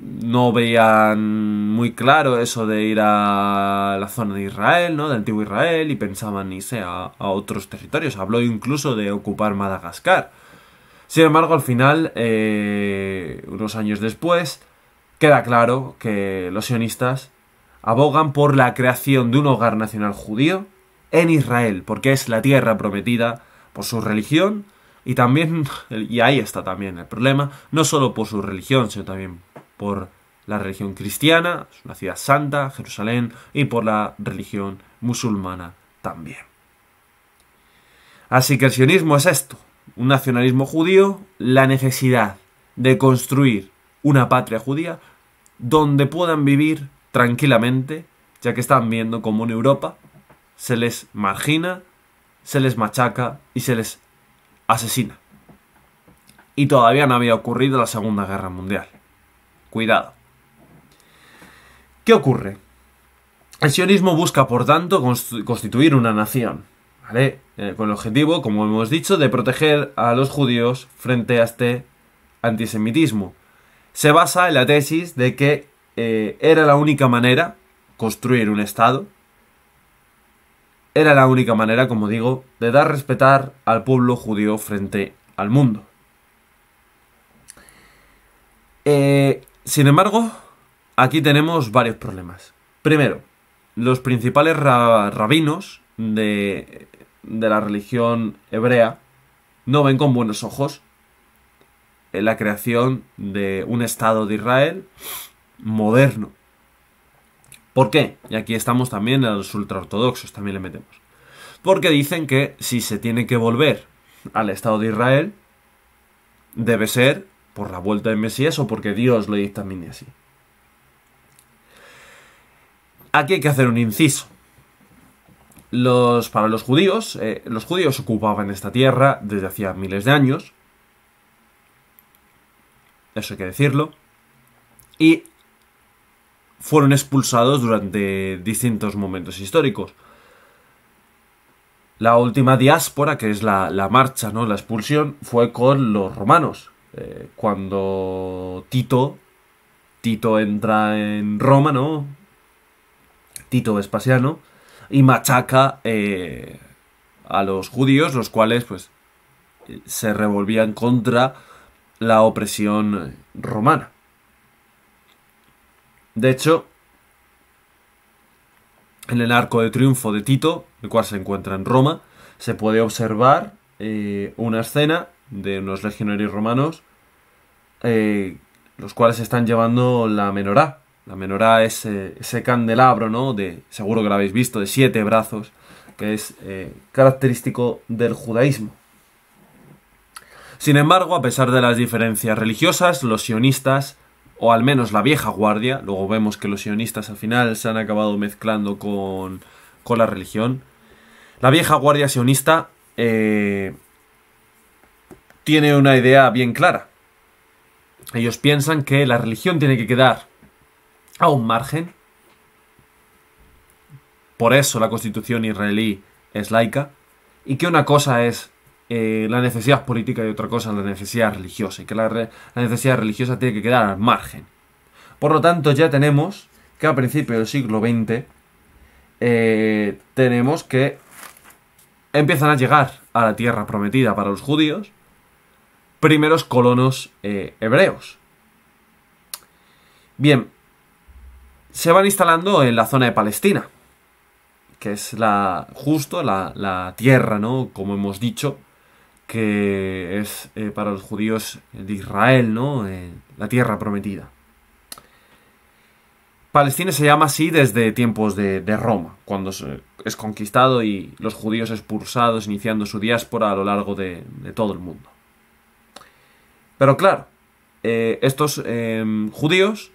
no veían muy claro eso de ir a la zona de Israel, ¿no? De antiguo Israel, y pensaban irse a otros territorios. Habló incluso de ocupar Madagascar. Sin embargo, al final, eh, unos años después, queda claro que los sionistas abogan por la creación de un hogar nacional judío en Israel, porque es la tierra prometida por su religión y también, y ahí está también el problema, no solo por su religión, sino también por la religión cristiana, es una ciudad santa, Jerusalén, y por la religión musulmana también. Así que el sionismo es esto, un nacionalismo judío, la necesidad de construir una patria judía donde puedan vivir tranquilamente, ya que están viendo cómo en Europa se les margina, se les machaca y se les asesina. Y todavía no había ocurrido la Segunda Guerra Mundial. Cuidado. ¿Qué ocurre? El sionismo busca, por tanto, constituir una nación, eh, con el objetivo, como hemos dicho, de proteger a los judíos frente a este antisemitismo. Se basa en la tesis de que eh, era la única manera construir un Estado, era la única manera, como digo, de dar respetar al pueblo judío frente al mundo. Eh, sin embargo, aquí tenemos varios problemas. Primero, los principales rabinos de, la religión hebrea no ven con buenos ojos eh, la creación de un Estado de Israel moderno. ¿Por qué? Y aquí estamos también a los ultraortodoxos, también le metemos. Porque dicen que si se tiene que volver al Estado de Israel, debe ser por la vuelta de Mesías o porque Dios lo dictamine así. Aquí hay que hacer un inciso. Los, para los judíos, eh, los judíos ocupaban esta tierra desde hacía miles de años. Eso hay que decirlo. Y fueron expulsados durante distintos momentos históricos. La última diáspora, que es la, marcha, ¿no? la expulsión, fue con los romanos. Eh, cuando Tito, Tito entra en Roma, ¿no? Tito Vespasiano, y machaca eh, a los judíos, los cuales pues se revolvían contra la opresión romana. De hecho, en el arco de triunfo de Tito, el cual se encuentra en Roma, se puede observar eh, una escena de unos legionarios romanos, eh, los cuales están llevando la menorá, la menorá es eh, ese candelabro, ¿no? De, seguro que lo habéis visto, de siete brazos, que es eh, característico del judaísmo. Sin embargo, a pesar de las diferencias religiosas, los sionistas, o al menos la vieja guardia, luego vemos que los sionistas al final se han acabado mezclando con, con la religión, la vieja guardia sionista eh, tiene una idea bien clara. Ellos piensan que la religión tiene que quedar a un margen. Por eso la constitución israelí es laica y que una cosa es eh, la necesidad política y otra cosa la necesidad religiosa y que la, necesidad religiosa tiene que quedar al margen. Por lo tanto ya tenemos que a principios del siglo XX eh, tenemos que empiezan a llegar a la tierra prometida para los judíos primeros colonos eh, hebreos. Bien, se van instalando en la zona de Palestina, que es la justo la, tierra, ¿no? Como hemos dicho, que es eh, para los judíos de Israel, ¿no? Eh, la tierra prometida. Palestina se llama así desde tiempos de, Roma, cuando es conquistado y los judíos expulsados, iniciando su diáspora a lo largo de, todo el mundo. Pero claro, eh, estos judíos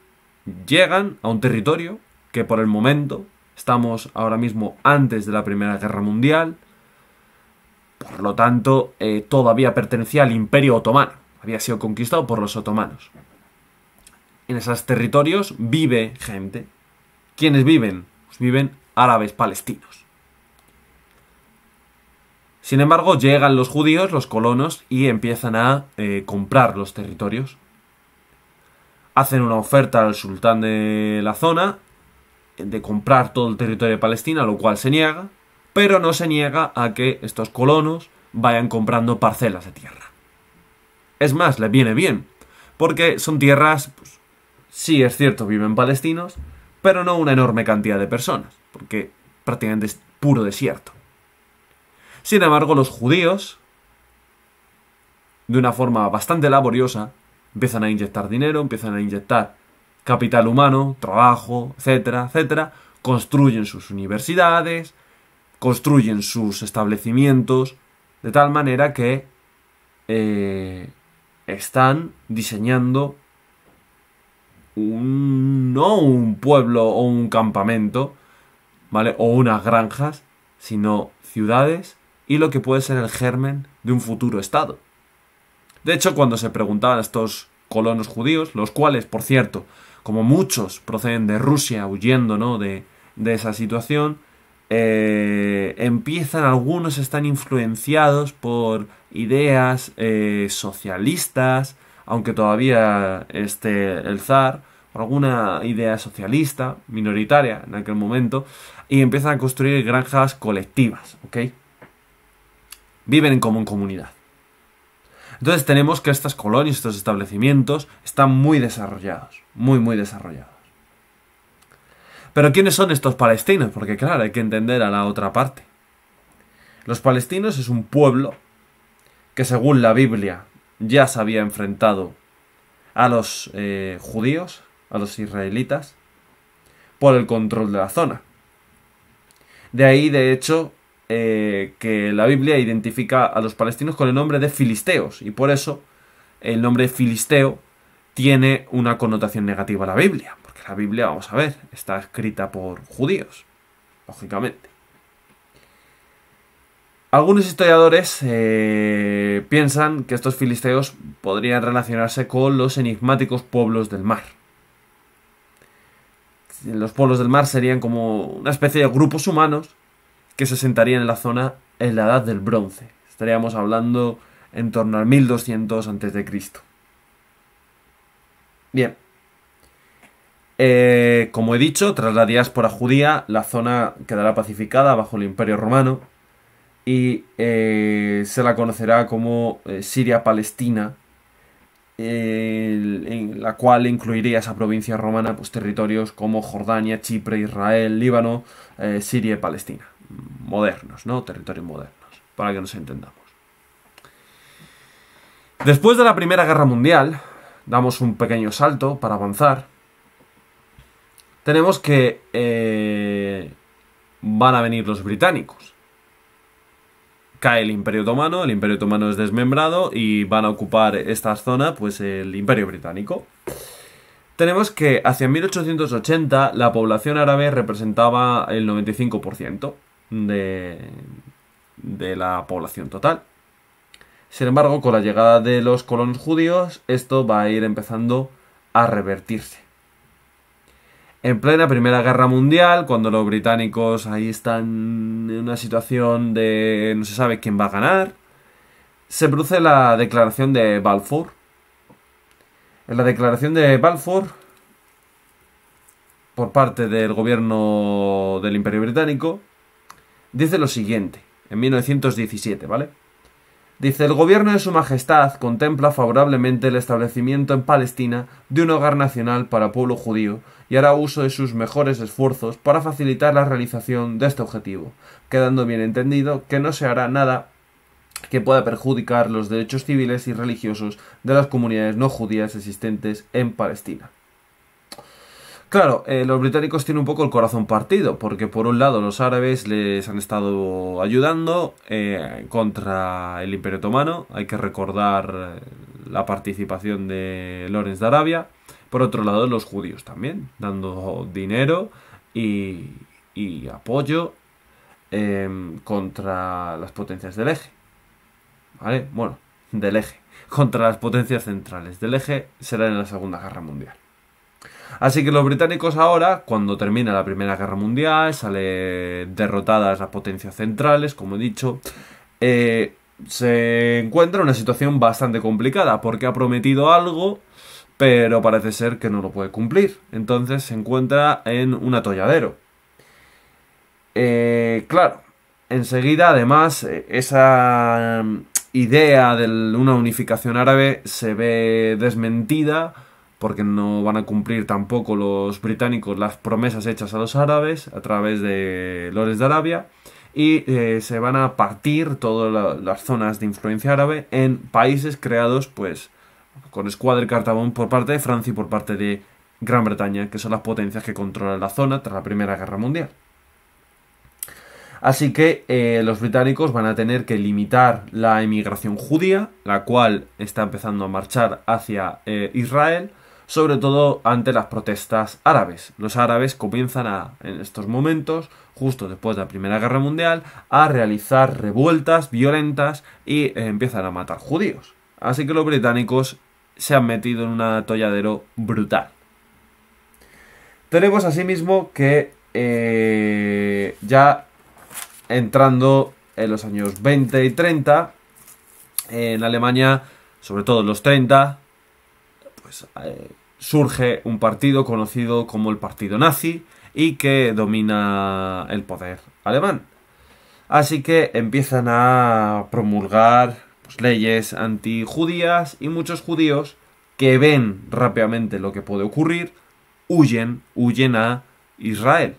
llegan a un territorio que por el momento estamos ahora mismo antes de la Primera Guerra Mundial, por lo tanto eh, todavía pertenecía al Imperio Otomano, había sido conquistado por los otomanos. En esos territorios vive gente. ¿Quiénes viven? Pues viven árabes palestinos. Sin embargo, llegan los judíos, los colonos, y empiezan a eh, comprar los territorios hacen una oferta al sultán de la zona de comprar todo el territorio de Palestina, lo cual se niega, pero no se niega a que estos colonos vayan comprando parcelas de tierra. Es más, les viene bien, porque son tierras, pues, sí es cierto, viven palestinos, pero no una enorme cantidad de personas, porque prácticamente es puro desierto. Sin embargo, los judíos, de una forma bastante laboriosa, Empiezan a inyectar dinero, empiezan a inyectar capital humano, trabajo, etcétera, etcétera. Construyen sus universidades, construyen sus establecimientos, de tal manera que eh, están diseñando no un pueblo o un campamento, ¿vale? O unas granjas, sino ciudades y lo que puede ser el germen de un futuro Estado. De hecho, cuando se preguntaban a estos colonos judíos, los cuales, por cierto, como muchos proceden de Rusia huyendo de, esa situación, eh, empiezan, algunos están influenciados por ideas eh, socialistas, aunque todavía esté el zar, alguna idea socialista, minoritaria en aquel momento, y empiezan a construir granjas colectivas, ¿ok? Viven en común comunidad. Entonces tenemos que estas colonias, estos establecimientos, están muy desarrollados, muy, muy desarrollados. Pero ¿quiénes son estos palestinos? Porque claro, hay que entender a la otra parte. Los palestinos es un pueblo que según la Biblia ya se había enfrentado a los eh, judíos, a los israelitas, por el control de la zona. De ahí, de hecho, eh, que la Biblia identifica a los palestinos con el nombre de filisteos y por eso el nombre filisteo tiene una connotación negativa a la Biblia, porque la Biblia, vamos a ver, está escrita por judíos, lógicamente. Algunos historiadores eh, piensan que estos filisteos podrían relacionarse con los enigmáticos pueblos del mar. Los pueblos del mar serían como una especie de grupos humanos que se sentaría en la zona en la edad del bronce. Estaríamos hablando en torno al 1200 a.C. Bien. Eh, como he dicho, tras la diáspora judía, la zona quedará pacificada bajo el Imperio Romano y eh, se la conocerá como eh, Siria-Palestina, en la cual incluiría esa provincia romana pues, territorios como Jordania, Chipre, Israel, Líbano, Siria y Palestina modernos, ¿no? Territorios modernos, para que nos entendamos. Después de la Primera Guerra Mundial, damos un pequeño salto para avanzar. Tenemos que eh, van a venir los británicos. Cae el Imperio Otomano, el Imperio Otomano es desmembrado y van a ocupar esta zona, pues el Imperio Británico. Tenemos que hacia 1880 la población árabe representaba el 95% de, de la población total. Sin embargo, con la llegada de los colonos judíos, esto va a ir empezando a revertirse. En plena Primera Guerra Mundial, cuando los británicos ahí están en una situación de no se sabe quién va a ganar, se produce la declaración de Balfour. En la declaración de Balfour, por parte del gobierno del Imperio Británico, dice lo siguiente, en 1917, ¿vale? Dice, el gobierno de Su Majestad contempla favorablemente el establecimiento en Palestina de un hogar nacional para pueblo judío y hará uso de sus mejores esfuerzos para facilitar la realización de este objetivo, quedando bien entendido que no se hará nada que pueda perjudicar los derechos civiles y religiosos de las comunidades no judías existentes en Palestina. Claro, eh, los británicos tienen un poco el corazón partido, porque por un lado los árabes les han estado ayudando eh, contra el Imperio Otomano, hay que recordar eh, la participación de Lorenz de Arabia, por otro lado los judíos también, dando dinero y, apoyo em, contra las potencias del eje. ¿Vale? Bueno, del eje. Contra las potencias centrales del eje será en la Segunda Guerra Mundial. Así que los británicos ahora, cuando termina la Primera Guerra Mundial, sale derrotadas las potencias centrales, como he dicho, eh, se encuentra en una situación bastante complicada porque ha prometido algo, pero parece ser que no lo puede cumplir. Entonces se encuentra en un atolladero. Eh, claro, enseguida además eh, esa mm, idea de una unificación árabe se ve desmentida porque no van a cumplir tampoco los británicos las promesas hechas a los árabes a través de Lores de Arabia y eh, se van a partir todas las zonas de influencia árabe en países creados pues con escuadra y cartabón por parte de Francia y por parte de Gran Bretaña, que son las potencias que controlan la zona tras la Primera Guerra Mundial. Así que eh, los británicos van a tener que limitar la emigración judía, la cual está empezando a marchar hacia eh, Israel, sobre todo ante las protestas árabes. Los árabes comienzan a, en estos momentos, justo después de la Primera Guerra Mundial, a realizar revueltas violentas y eh, empiezan a matar judíos. Así que los británicos se han metido en un atolladero brutal. Tenemos asimismo que eh, ya entrando en los años 20 y 30, en Alemania, sobre todo en los 30, pues, eh, surge un partido conocido como el Partido Nazi y que domina el poder alemán. Así que empiezan a promulgar leyes pues, leyes antijudías y muchos judíos que ven rápidamente lo que puede ocurrir huyen, huyen a Israel.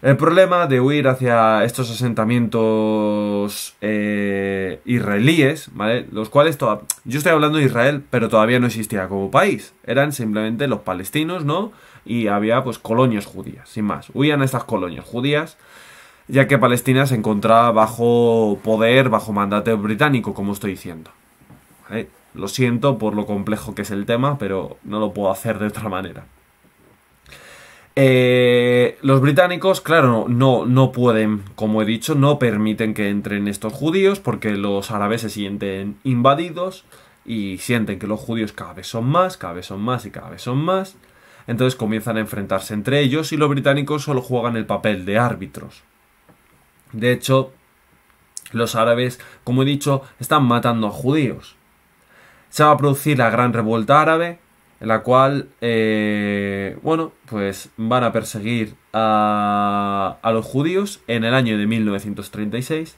El problema de huir hacia estos asentamientos eh, israelíes, ¿vale? Los cuales Yo estoy hablando de Israel, pero todavía no existía como país. Eran simplemente los palestinos, ¿no? Y había pues colonias judías, sin más. Huían a estas colonias judías, ya que Palestina se encontraba bajo poder, bajo mandato británico, como estoy diciendo. ¿Vale? Lo siento por lo complejo que es el tema, pero no lo puedo hacer de otra manera. Eh, los británicos, claro, no, no pueden, como he dicho, no permiten que entren estos judíos porque los árabes se sienten invadidos y sienten que los judíos cada vez son más, cada vez son más y cada vez son más. Entonces comienzan a enfrentarse entre ellos y los británicos solo juegan el papel de árbitros. De hecho, los árabes, como he dicho, están matando a judíos. Se va a producir la gran revuelta árabe, en la cual, eh, bueno, pues van a perseguir a, a, los judíos en el año de 1936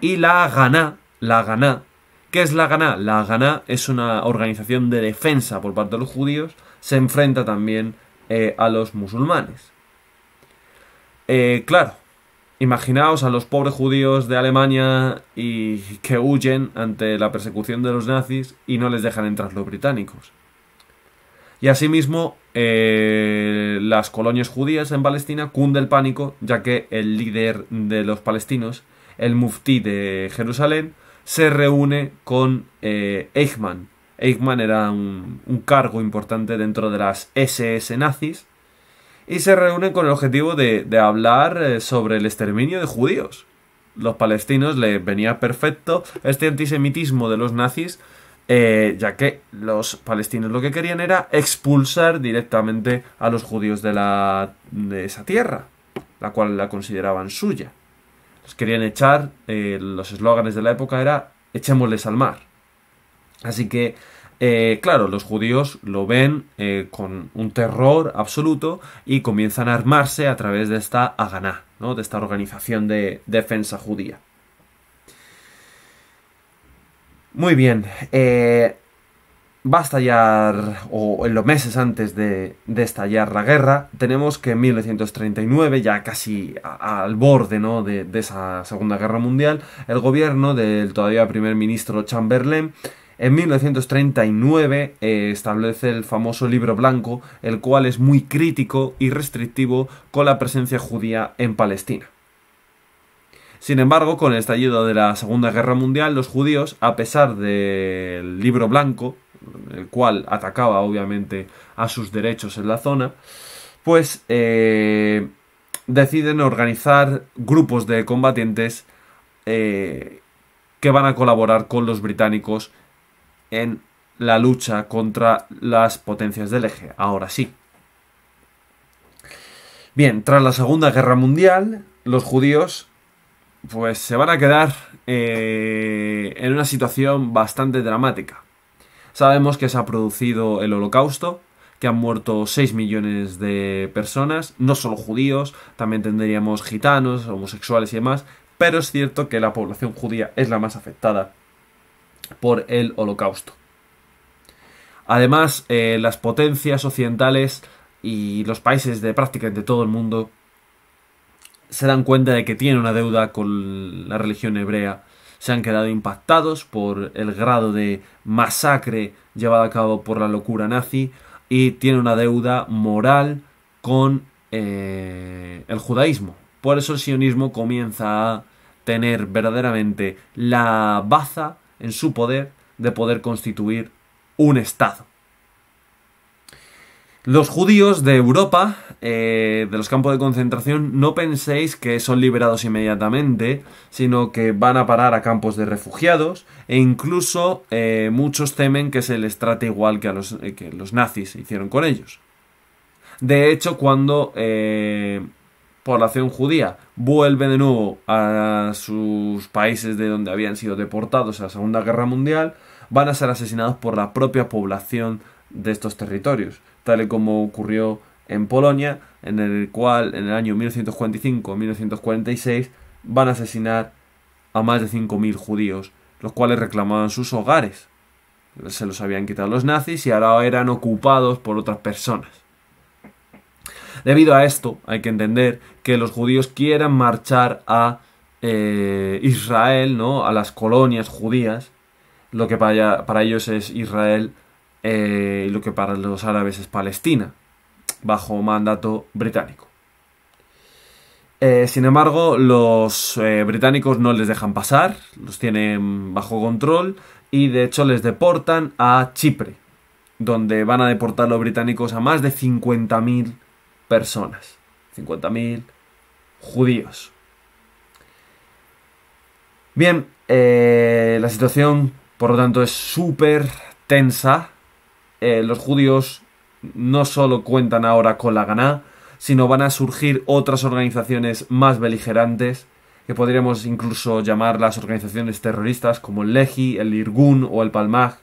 y la Gana, la Gana, ¿qué es la Gana? La Gana es una organización de defensa por parte de los judíos, se enfrenta también eh, a los musulmanes. Eh, claro, imaginaos a los pobres judíos de Alemania y que huyen ante la persecución de los nazis y no les dejan entrar los británicos. Y asimismo, eh, las colonias judías en Palestina cunde el pánico, ya que el líder de los palestinos, el Mufti de Jerusalén, se reúne con eh, Eichmann. Eichmann era un, cargo importante dentro de las SS nazis y se reúne con el objetivo de, de, hablar eh, sobre el exterminio de judíos. Los palestinos les venía perfecto este antisemitismo de los nazis eh, ya que los palestinos lo que querían era expulsar directamente a los judíos de, la, de esa tierra, la cual la consideraban suya. Los querían echar, eh, los eslóganes de la época era echémosles al mar. Así que, eh, claro, los judíos lo ven con un terror absoluto y comienzan a armarse a través de esta Haganá, ¿no? de esta organización de defensa judía. Muy bien. Eh, va estallar, o en los meses antes de, estallar la guerra, tenemos que en 1939, ya casi al borde de, esa Segunda Guerra Mundial, el gobierno del todavía primer ministro Chamberlain en 1939 eh, establece el famoso libro blanco, el cual es muy crítico y restrictivo con la presencia judía en Palestina. Sin embargo, con el estallido de la Segunda Guerra Mundial, los judíos, a pesar del libro blanco, el cual atacaba obviamente a sus derechos en la zona, pues eh, deciden organizar grupos de combatientes eh, que van a colaborar con los británicos en la lucha contra las potencias del eje. Ahora sí. Bien, tras la Segunda Guerra Mundial, los judíos pues se van a quedar eh, en una situación bastante dramática. Sabemos que se ha producido el holocausto, que han muerto 6 millones de personas, no solo judíos, también tendríamos gitanos, homosexuales y demás, pero es cierto que la población judía es la más afectada por el holocausto. Además, eh, las potencias occidentales y los países de prácticamente todo el mundo se dan cuenta de que tienen una deuda con la religión hebrea. Se han quedado impactados por el grado de masacre llevado a cabo por la locura nazi y tiene una deuda moral con eh, el judaísmo. Por eso el sionismo comienza a tener verdaderamente la baza en su poder de poder constituir un Estado. Los judíos de Europa, eh, de los campos de concentración, no penséis que son liberados inmediatamente, sino que van a parar a campos de refugiados e incluso eh, muchos temen que se les trate igual que a los, eh, que los nazis hicieron con ellos. De hecho, cuando población judía vuelve de nuevo a sus países de donde habían sido deportados a la Segunda Guerra Mundial, van a ser asesinados por la propia población de estos territorios tal y como ocurrió en Polonia, en el cual en el año 1945-1946 van a asesinar a más de 5.000 judíos, los cuales reclamaban sus hogares. Se los habían quitado los nazis y ahora eran ocupados por otras personas. Debido a esto, hay que entender que los judíos quieran marchar a eh, Israel, ¿no? a las colonias judías, lo que para, para ellos es Israel y eh, lo que para los árabes es Palestina, bajo mandato británico. Eh, sin embargo, los eh, británicos no les dejan pasar, los tienen bajo control y de hecho les deportan a Chipre, donde van a deportar los británicos a más de 50.000 personas, 50.000 judíos. Bien, la situación, por lo tanto, es súper tensa eh, los judíos no solo cuentan ahora con la Ganá, sino van a surgir otras organizaciones más beligerantes, que podríamos incluso llamar las organizaciones terroristas como el Lehi, el Irgun o el Palmaj,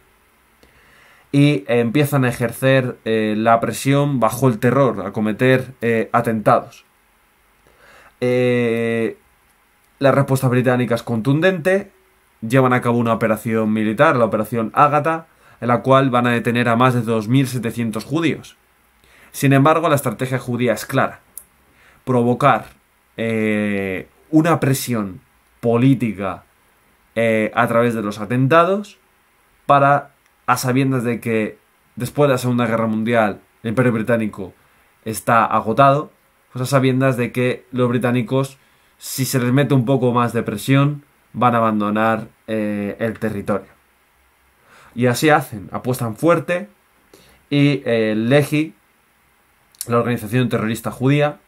y eh, empiezan a ejercer eh, la presión bajo el terror, a cometer atentados. la respuesta británica es contundente, llevan a cabo una operación militar, la operación Ágata, en la cual van a detener a más de 2.700 judíos. Sin embargo, la estrategia judía es clara. Provocar eh, una presión política eh, a través de los atentados para, a sabiendas de que después de la Segunda Guerra Mundial el Imperio Británico está agotado, pues a sabiendas de que los británicos, si se les mete un poco más de presión, van a abandonar eh, el territorio. Y así hacen, apuestan fuerte y el eh, Lehi, la organización terrorista judía,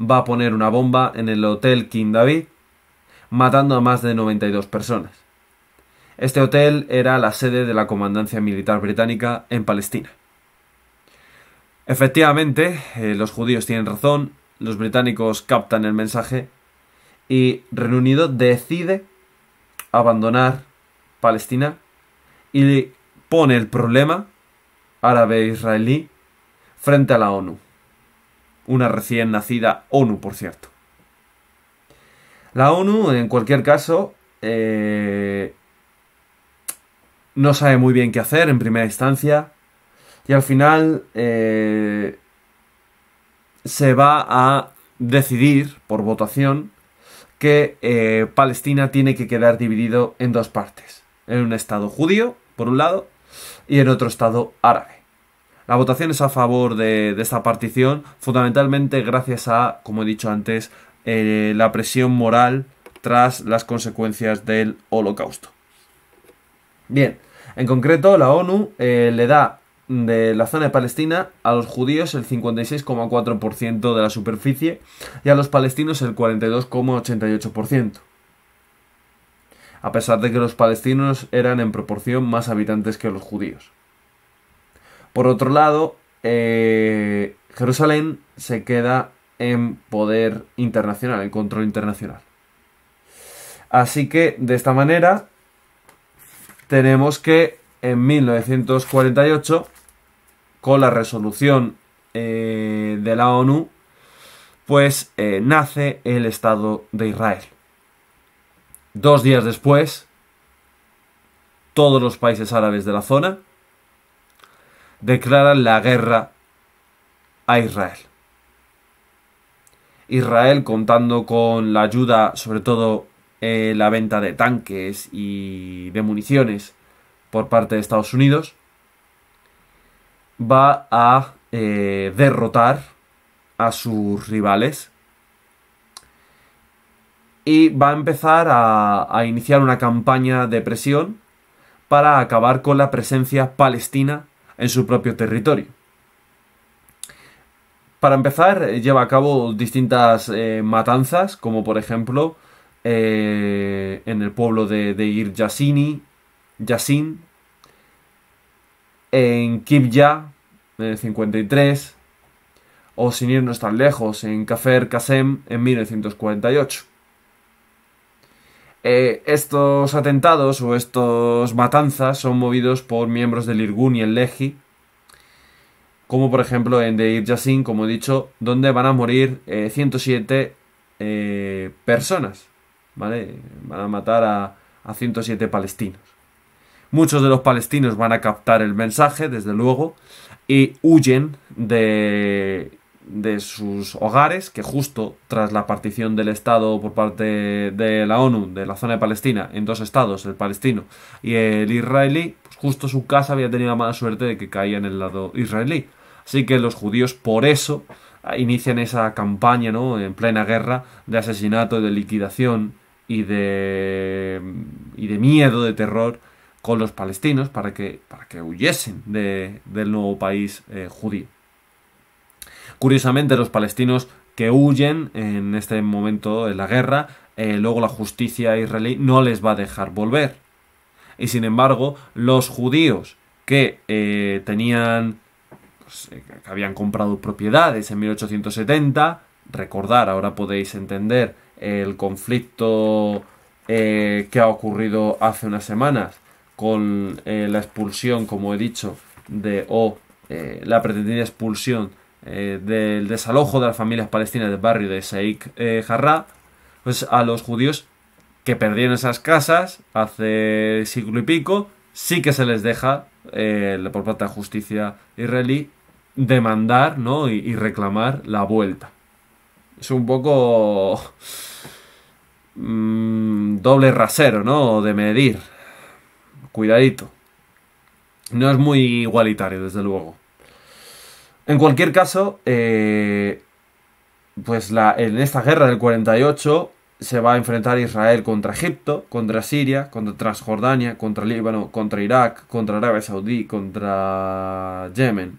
va a poner una bomba en el hotel King David, matando a más de 92 personas. Este hotel era la sede de la Comandancia Militar Británica en Palestina. Efectivamente, eh, los judíos tienen razón, los británicos captan el mensaje y Reino Unido decide abandonar Palestina y pone el problema árabe-israelí e frente a la ONU. Una recién nacida ONU, por cierto. La ONU, en cualquier caso, eh, no sabe muy bien qué hacer en primera instancia y al final eh, se va a decidir por votación que eh, Palestina tiene que quedar dividido en dos partes, en un Estado judío por un lado, y en otro Estado árabe. La votación es a favor de, esta partición, fundamentalmente gracias a, como he dicho antes, eh, la presión moral tras las consecuencias del holocausto. Bien, en concreto la ONU eh, le da de la zona de Palestina a los judíos el 56,4% de la superficie y a los palestinos el 42,88% a pesar de que los palestinos eran en proporción más habitantes que los judíos. Por otro lado, eh, Jerusalén se queda en poder internacional, en control internacional. Así que de esta manera tenemos que en 1948, con la resolución eh, de la ONU, pues eh, nace el Estado de Israel. Dos días después, todos los países árabes de la zona declaran la guerra a Israel. Israel contando con la ayuda, sobre todo eh, la venta de tanques y de municiones por parte de Estados Unidos, va a eh, derrotar a sus rivales y va a empezar a, iniciar una campaña de presión para acabar con la presencia palestina en su propio territorio. Para empezar, eh, lleva a cabo distintas eh, matanzas, como por ejemplo eh, en el pueblo de, Ir Yassini, Yassin, en Kibya, en el 53, o sin irnos tan lejos, en Kafer Qasem, en 1948. Eh, estos atentados o estos matanzas son movidos por miembros del Irgun y el Leji, como por ejemplo en Deir Yassin, como he dicho, donde van a morir 107 eh, eh, personas, ¿vale? Van a matar a, a 107 palestinos. Muchos de los palestinos van a captar el mensaje, desde luego, y huyen de de sus hogares, que justo tras la partición del Estado por parte de la ONU de la zona de Palestina en dos estados, el palestino y el israelí, pues justo su casa había tenido la mala suerte de que caía en el lado israelí. Así que los judíos por eso inician esa campaña, ¿no? En plena guerra de asesinato, de liquidación y de y de miedo, de terror con los palestinos para que para que huyesen del nuevo país eh, judío. Curiosamente, los palestinos que huyen en este momento de la guerra, eh, luego la justicia israelí no les va a dejar volver. Y sin embargo, los judíos que eh, tenían, pues, eh, que habían comprado propiedades en 1870, recordar, ahora podéis entender el conflicto que ha ocurrido hace unas semanas con la expulsión, como he dicho, de o la pretendida expulsión eh, del desalojo de las familias palestinas del barrio de Sheikh eh, Jarrah, pues a los judíos que perdieron esas casas hace siglo y pico, sí que se les deja, eh, por parte de justicia israelí, demandar ¿no? y, reclamar la vuelta. Es un poco mm, doble rasero, ¿no? De medir. Cuidadito. No es muy igualitario, desde luego. En cualquier caso, eh, pues la, en esta guerra del 48 se va a enfrentar Israel contra Egipto, contra Siria, contra Transjordania, contra Líbano, contra Irak, contra Arabia Saudí, contra Yemen.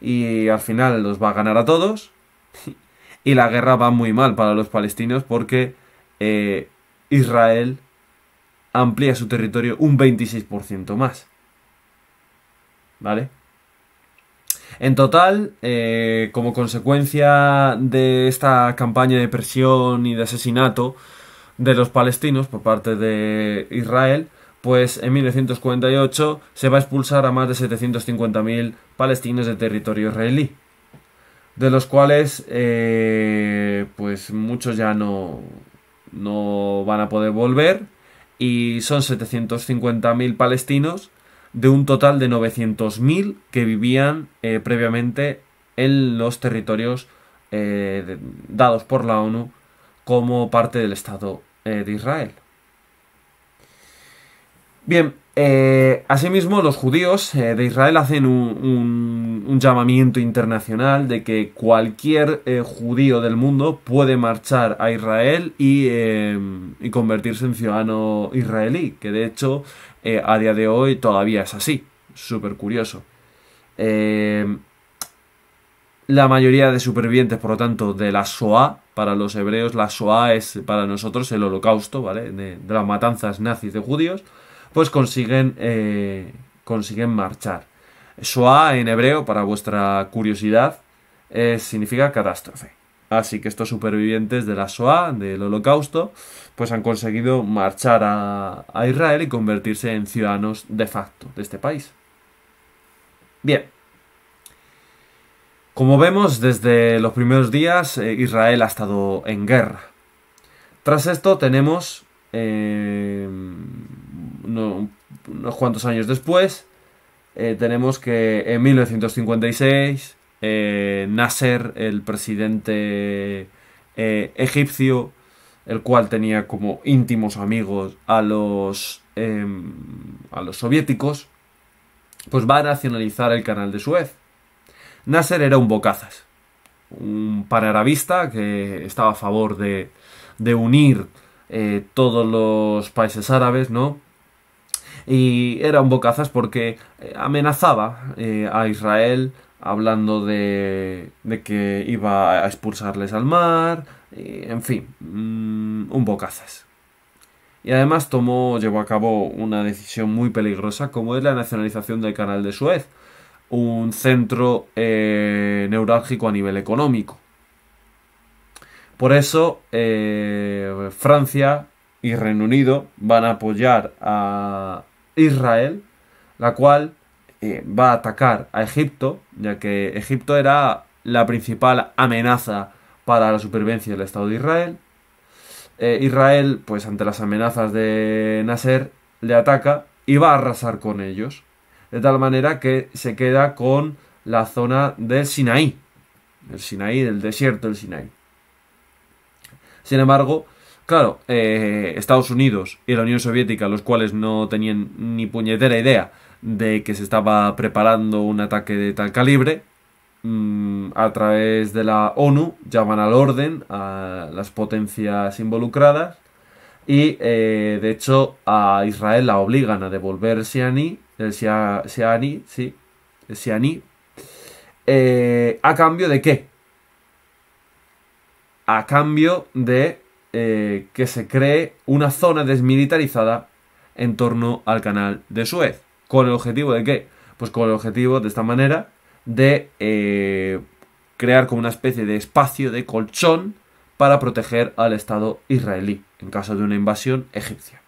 Y al final los va a ganar a todos. Y la guerra va muy mal para los palestinos porque eh, Israel amplía su territorio un 26% más. ¿Vale? En total, eh, como consecuencia de esta campaña de presión y de asesinato de los palestinos por parte de Israel, pues en 1948 se va a expulsar a más de 750.000 palestinos de territorio israelí, de los cuales eh, pues muchos ya no, no van a poder volver y son 750.000 palestinos de un total de 900.000 que vivían eh, previamente en los territorios eh, dados por la ONU como parte del Estado eh, de Israel. Bien, asimismo los judíos de Israel hacen un, llamamiento internacional de que cualquier judío del mundo puede marchar a Israel y, y convertirse en ciudadano israelí, que de hecho eh, a día de hoy todavía es así. Súper curioso. Eh, la mayoría de supervivientes, por lo tanto, de la SOA, para los hebreos la SOA es para nosotros el holocausto, ¿vale? De, las matanzas nazis de judíos, pues consiguen, eh, consiguen marchar. SOA en hebreo, para vuestra curiosidad, significa catástrofe. Así que estos supervivientes de la SOA, del holocausto, pues han conseguido marchar a, Israel y convertirse en ciudadanos de facto de este país. Bien, como vemos, desde los primeros días eh, Israel ha estado en guerra. Tras esto tenemos, eh, unos cuantos años después, eh, tenemos que en 1956 eh, Nasser, el presidente eh, egipcio, el cual tenía como íntimos amigos a los, em, a los soviéticos, pues va a nacionalizar el canal de Suez. Nasser era un bocazas, un panarabista que estaba a favor de, de unir eh, todos los países árabes, ¿no? Y era un bocazas porque amenazaba a Israel hablando de, de que iba a expulsarles al mar, en fin, mm, un bocazas. Y además tomó, llevó a cabo una decisión muy peligrosa como es la nacionalización del canal de Suez, un centro eh, neurálgico a nivel económico. Por eso eh, Francia y Reino Unido van a apoyar a Israel, la cual eh, va a atacar a Egipto, ya que Egipto era la principal amenaza para la supervivencia del Estado de Israel. Eh, Israel, pues ante las amenazas de Nasser, le ataca y va a arrasar con ellos. De tal manera que se queda con la zona del Sinaí. El Sinaí, del desierto del Sinaí. Sin embargo, claro, eh, Estados Unidos y la Unión Soviética, los cuales no tenían ni puñetera idea de que se estaba preparando un ataque de tal calibre. Mm, a través de la ONU llaman al orden a las potencias involucradas y eh, de hecho a Israel la obligan a devolver Siani, el Sia, Siani, sí, Siani, eh, a cambio de qué? A cambio de eh, que se cree una zona desmilitarizada en torno al canal de Suez. ¿Con el objetivo de qué? Pues con el objetivo de esta manera de eh, crear como una especie de espacio, de colchón, para proteger al Estado israelí en caso de una invasión egipcia.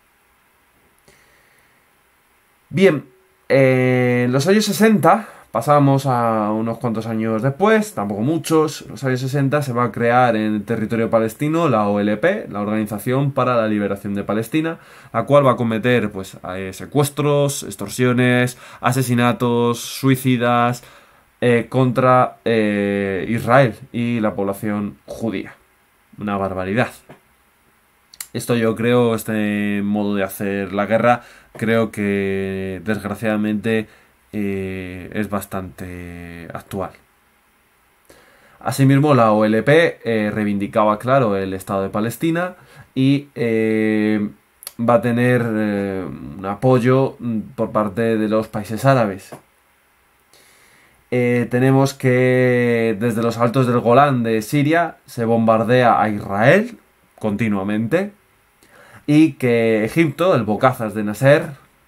Bien, eh, en los años 60 Pasamos a unos cuantos años después, tampoco muchos, los años 60, se va a crear en el territorio palestino la OLP, la Organización para la Liberación de Palestina, la cual va a cometer pues, eh, secuestros, extorsiones, asesinatos, suicidas eh, contra eh, Israel y la población judía. Una barbaridad. Esto yo creo, este modo de hacer la guerra, creo que desgraciadamente eh, es bastante actual. Asimismo, la OLP eh, reivindicaba, claro, el Estado de Palestina y eh, va a tener un apoyo mm, por parte de los países árabes. tenemos que desde los altos del Golán de Siria se bombardea a Israel continuamente y que Egipto, el bocazas de Nasser,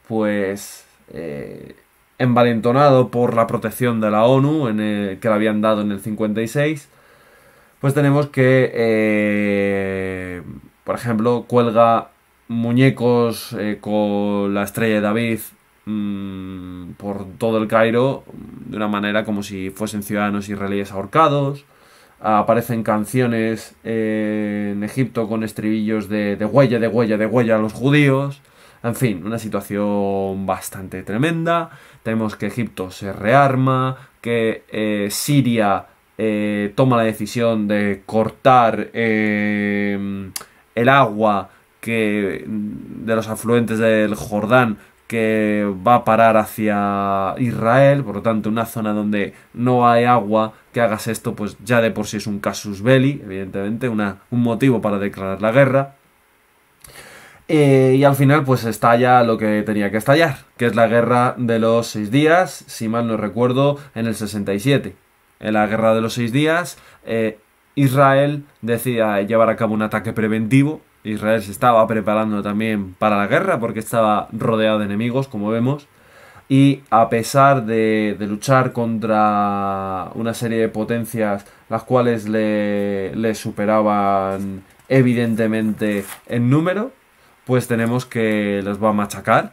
pues envalentonado por la protección de la ONU en que le habían dado en el 56, pues tenemos que, eh, por ejemplo, cuelga muñecos eh, con la estrella de David mm, por todo el Cairo de una manera como si fuesen ciudadanos israelíes ahorcados. Aparecen canciones eh, en Egipto con estribillos de, de huella, de huella, de huella a los judíos. En fin, una situación bastante tremenda. Tenemos que Egipto se rearma, que eh, Siria eh, toma la decisión de cortar eh, el agua que, de los afluentes del Jordán que va a parar hacia Israel, por lo tanto una zona donde no hay agua, que hagas esto pues ya de por sí es un casus belli, evidentemente, un motivo para declarar la guerra. Eh, y al final, pues estalla lo que tenía que estallar, que es la guerra de los seis días, si mal no recuerdo, en el 67. En la guerra de los seis días, eh, Israel decía llevar a cabo un ataque preventivo. Israel se estaba preparando también para la guerra porque estaba rodeado de enemigos, como vemos. Y a pesar de, luchar contra una serie de potencias las cuales le superaban evidentemente en número, pues tenemos que los va a machacar.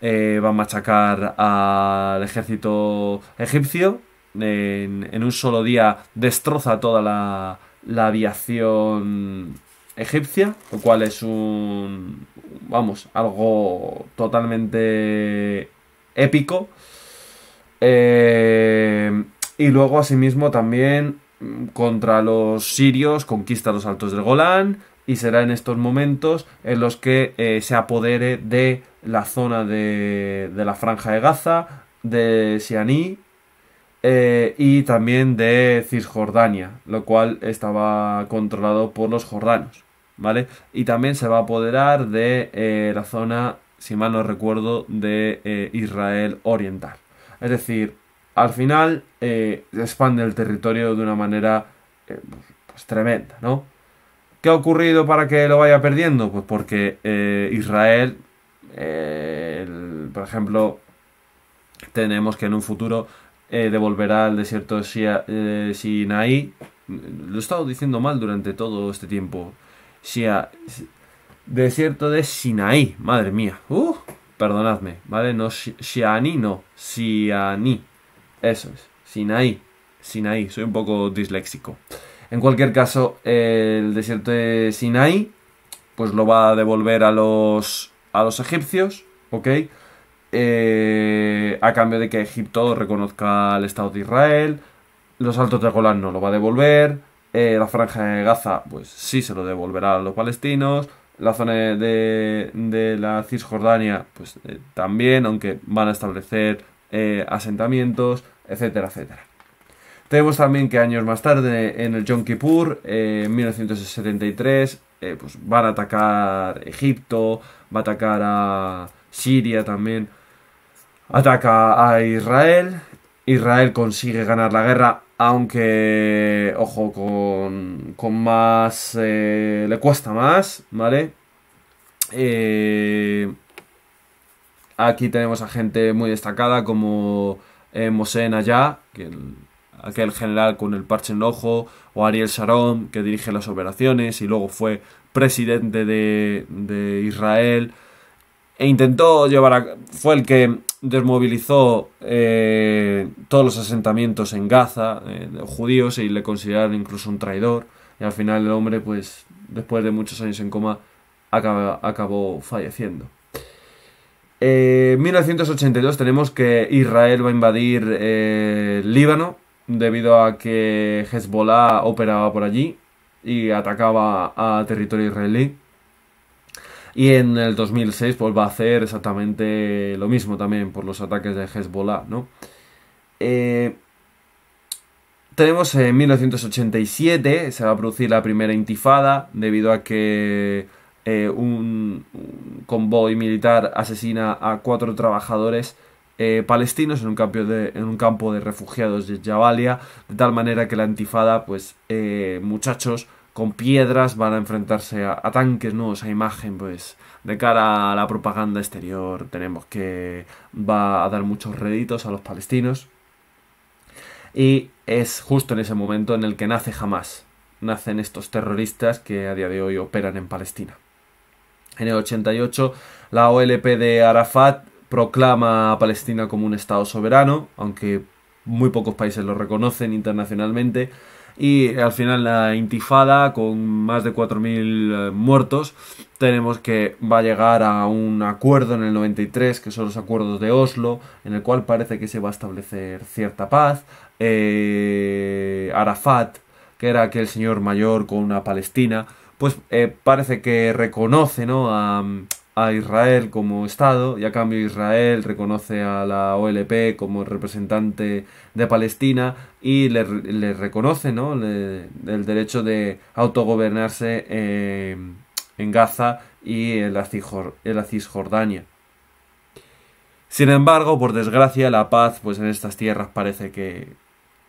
Eh, va a machacar al ejército egipcio. En, un solo día destroza toda la, la aviación egipcia, lo cual es un, vamos, algo totalmente épico. Eh, y luego, asimismo, también contra los sirios conquista los altos del Golán, y será en estos momentos en los que eh, se apodere de la zona de, la franja de Gaza, de Sianí eh, y también de Cisjordania, lo cual estaba controlado por los jordanos, ¿vale? Y también se va a apoderar de eh, la zona, si mal no recuerdo, de Israel Oriental. Es decir, al final expande el territorio de una manera pues, tremenda, ¿no? ¿Qué ha ocurrido para que lo vaya perdiendo? Pues porque eh, Israel, por ejemplo, tenemos que en un futuro eh, devolverá el desierto de eh, Sinaí. Lo he estado diciendo mal durante todo este tiempo. desierto de Sinaí, madre mía. Uh, perdonadme, ¿vale? No Shiani, no. Eso es. Sinaí. Sinaí. Soy un poco disléxico. En cualquier caso, el desierto de Sinai, pues lo va a devolver a los, a los egipcios, ¿ok? Eh, a cambio de que Egipto reconozca el Estado de Israel, los Altos de Golán no lo va a devolver, eh, la Franja de Gaza, pues sí se lo devolverá a los palestinos, la zona de, de la Cisjordania, pues eh, también, aunque van a establecer asentamientos, etcétera, etcétera. Tenemos también que años más tarde, en el Yom Kippur, eh, en 1973, eh, pues van a atacar Egipto, va a atacar a Siria también, ataca a Israel. Israel consigue ganar la guerra, aunque, ojo, con, con más... Eh, le cuesta más, ¿vale? aquí tenemos a gente muy destacada como eh, Mosén Allá, que el, aquel general con el parche en el ojo, o Ariel Sharon, que dirige las operaciones y luego fue presidente de, Israel, e intentó llevar a... fue el que desmovilizó eh, todos los asentamientos en Gaza, eh, judíos, y le consideraron incluso un traidor, y al final el hombre, pues, después de muchos años en coma, acabó falleciendo. Eh, en 1982 tenemos que Israel va a invadir Líbano debido a que Hezbollah operaba por allí y atacaba a territorio israelí. Y en el 2006 pues, va a hacer exactamente lo mismo también por los ataques de Hezbollah, eh, tenemos en 1987, se va a producir la primera intifada debido a que eh, un, convoy militar asesina a cuatro trabajadores eh, palestinos en un, campo de, en un campo de refugiados de Jabalia, de tal manera que la antifada, pues eh, muchachos con piedras van a enfrentarse a, tanques, nuevos a imagen, pues, de cara a la propaganda exterior, tenemos que va a dar muchos réditos a los palestinos. Y es justo en ese momento en el que nace jamás nacen estos terroristas que a día de hoy operan en Palestina. En el 88, la OLP de Arafat proclama a Palestina como un Estado soberano, aunque muy pocos países lo reconocen internacionalmente, y al final la intifada con más de 4.000 eh, muertos tenemos que va a llegar a un acuerdo en el 93 que son los acuerdos de Oslo en el cual parece que se va a establecer cierta paz eh, Arafat que era aquel señor mayor con una Palestina pues eh, parece que reconoce ¿no? a, a Israel como Estado y a cambio Israel reconoce a la OLP como representante de Palestina y le, reconoce el derecho de autogobernarse eh, en Gaza y en la, Cisjordania. Sin embargo, por desgracia, la paz pues en estas tierras parece que,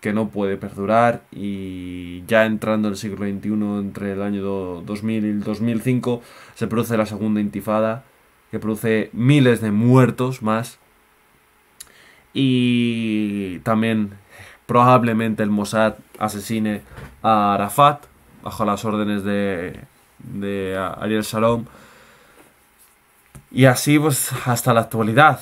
que no puede perdurar y ya entrando en el siglo XXI, entre el año 2000 y el 2005, se produce la segunda intifada, que produce miles de muertos más y también probablemente el Mossad asesine a Arafat bajo las órdenes de, de Ariel Sharon. y así pues hasta la actualidad.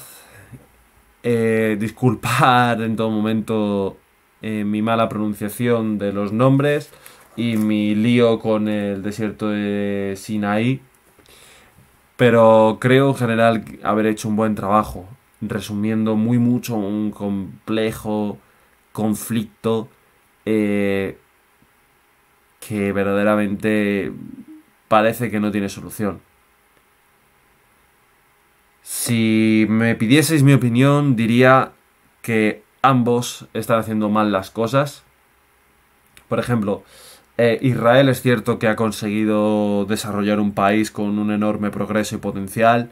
Eh, disculpar en todo momento eh, mi mala pronunciación de los nombres y mi lío con el desierto de Sinaí. Pero creo en general haber hecho un buen trabajo, resumiendo muy mucho un complejo conflicto eh, que verdaderamente parece que no tiene solución. Si me pidieseis mi opinión, diría que ambos están haciendo mal las cosas. Por ejemplo, eh, Israel es cierto que ha conseguido desarrollar un país con un enorme progreso y potencial,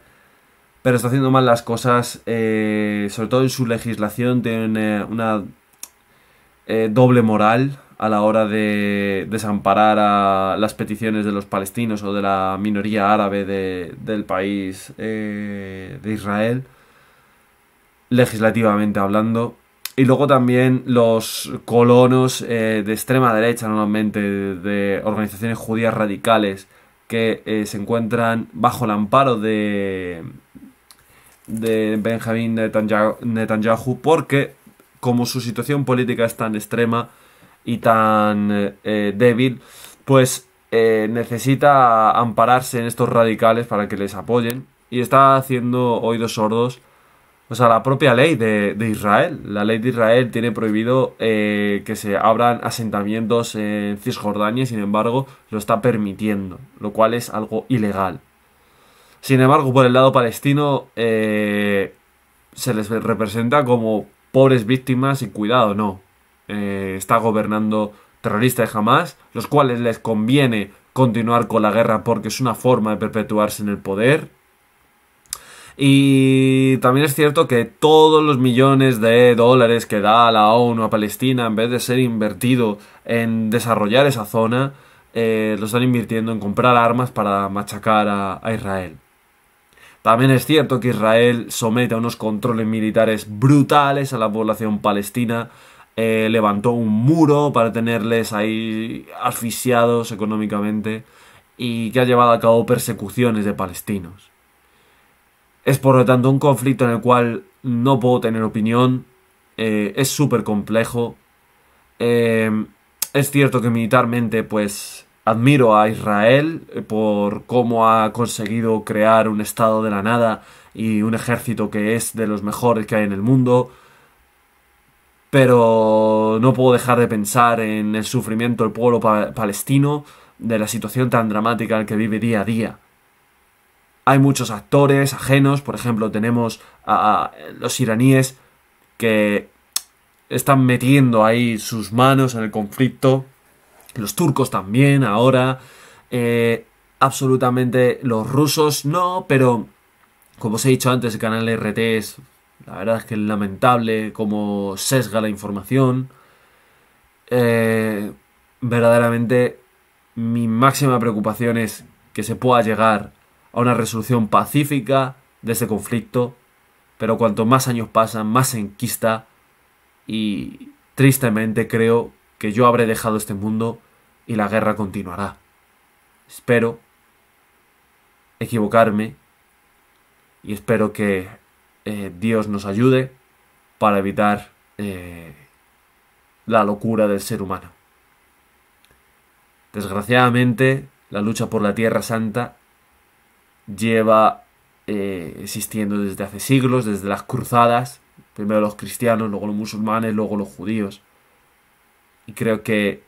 pero está haciendo mal las cosas, eh, sobre todo en su legislación, tiene una eh, doble moral a la hora de desamparar a las peticiones de los palestinos o de la minoría árabe del país de Israel, legislativamente hablando y luego también los colonos eh, de extrema derecha, normalmente, de, organizaciones judías radicales, que eh, se encuentran bajo el amparo de, de Benjamín Netanyahu, porque como su situación política es tan extrema y tan eh, débil, pues necesita ampararse en estos radicales para que les apoyen. Y está haciendo oídos sordos o sea, la propia ley de, Israel. La ley de Israel tiene prohibido eh, que se abran asentamientos en Cisjordania, sin embargo, lo está permitiendo, lo cual es algo ilegal. Sin embargo, por el lado palestino, eh, se les representa como pobres víctimas y cuidado, no. Eh, está gobernando terroristas de Hamas, los cuales les conviene continuar con la guerra porque es una forma de perpetuarse en el poder y también es cierto que todos los millones de dólares que da la ONU a Palestina, en vez de ser invertido en desarrollar esa zona, eh, lo están invirtiendo en comprar armas para machacar a, Israel. También es cierto que Israel somete a unos controles militares brutales a la población palestina, eh, levantó un muro para tenerles ahí asfixiados económicamente y que ha llevado a cabo persecuciones de palestinos. Es por lo tanto un conflicto en el cual no puedo tener opinión, eh, es súper complejo. Em, es cierto que militarmente pues admiro a Israel eh, por cómo ha conseguido crear un estado de la nada y un ejército que es de los mejores que hay en el mundo. Pero no puedo dejar de pensar en el sufrimiento del pueblo palestino, de la situación tan dramática en que vive día a día. Hay muchos actores ajenos, por ejemplo, tenemos a, los iraníes que están metiendo ahí sus manos en el conflicto, los turcos también ahora, eh, absolutamente los rusos no, pero como os he dicho antes, el canal RT es, la verdad es que es lamentable como sesga la información. Eh, verdaderamente mi máxima preocupación es que se pueda llegar a una resolución pacífica de ese conflicto, pero cuanto más años pasan, más se enquista y tristemente creo que yo habré dejado este mundo y la guerra continuará. Espero equivocarme y espero que eh, Dios nos ayude para evitar eh, la locura del ser humano. Desgraciadamente, la lucha por la Tierra Santa lleva eh, existiendo desde hace siglos, desde las cruzadas, primero los cristianos, luego los musulmanes, luego los judíos. Y creo que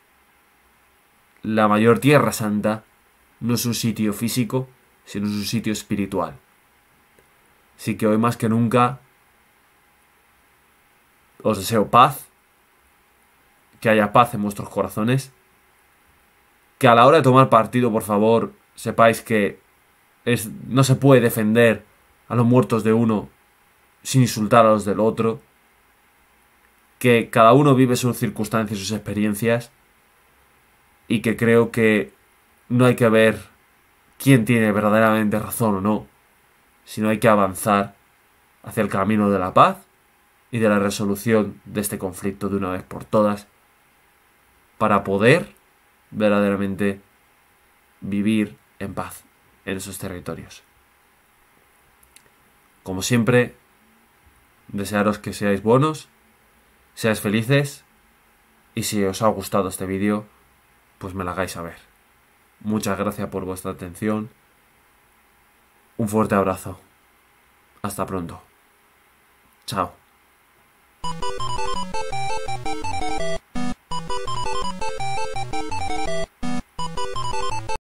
la mayor tierra santa no es un sitio físico, sino es un sitio espiritual. Así que hoy más que nunca os deseo paz, que haya paz en vuestros corazones, que a la hora de tomar partido, por favor, sepáis que no se puede defender a los muertos de uno sin insultar a los del otro. Que cada uno vive sus circunstancias, y sus experiencias. Y que creo que no hay que ver quién tiene verdaderamente razón o no. Sino hay que avanzar hacia el camino de la paz y de la resolución de este conflicto de una vez por todas. Para poder verdaderamente vivir en paz en esos territorios. Como siempre, desearos que seáis buenos, seáis felices y si os ha gustado este vídeo, pues me lo hagáis ver. Muchas gracias por vuestra atención. Un fuerte abrazo. Hasta pronto. Chao.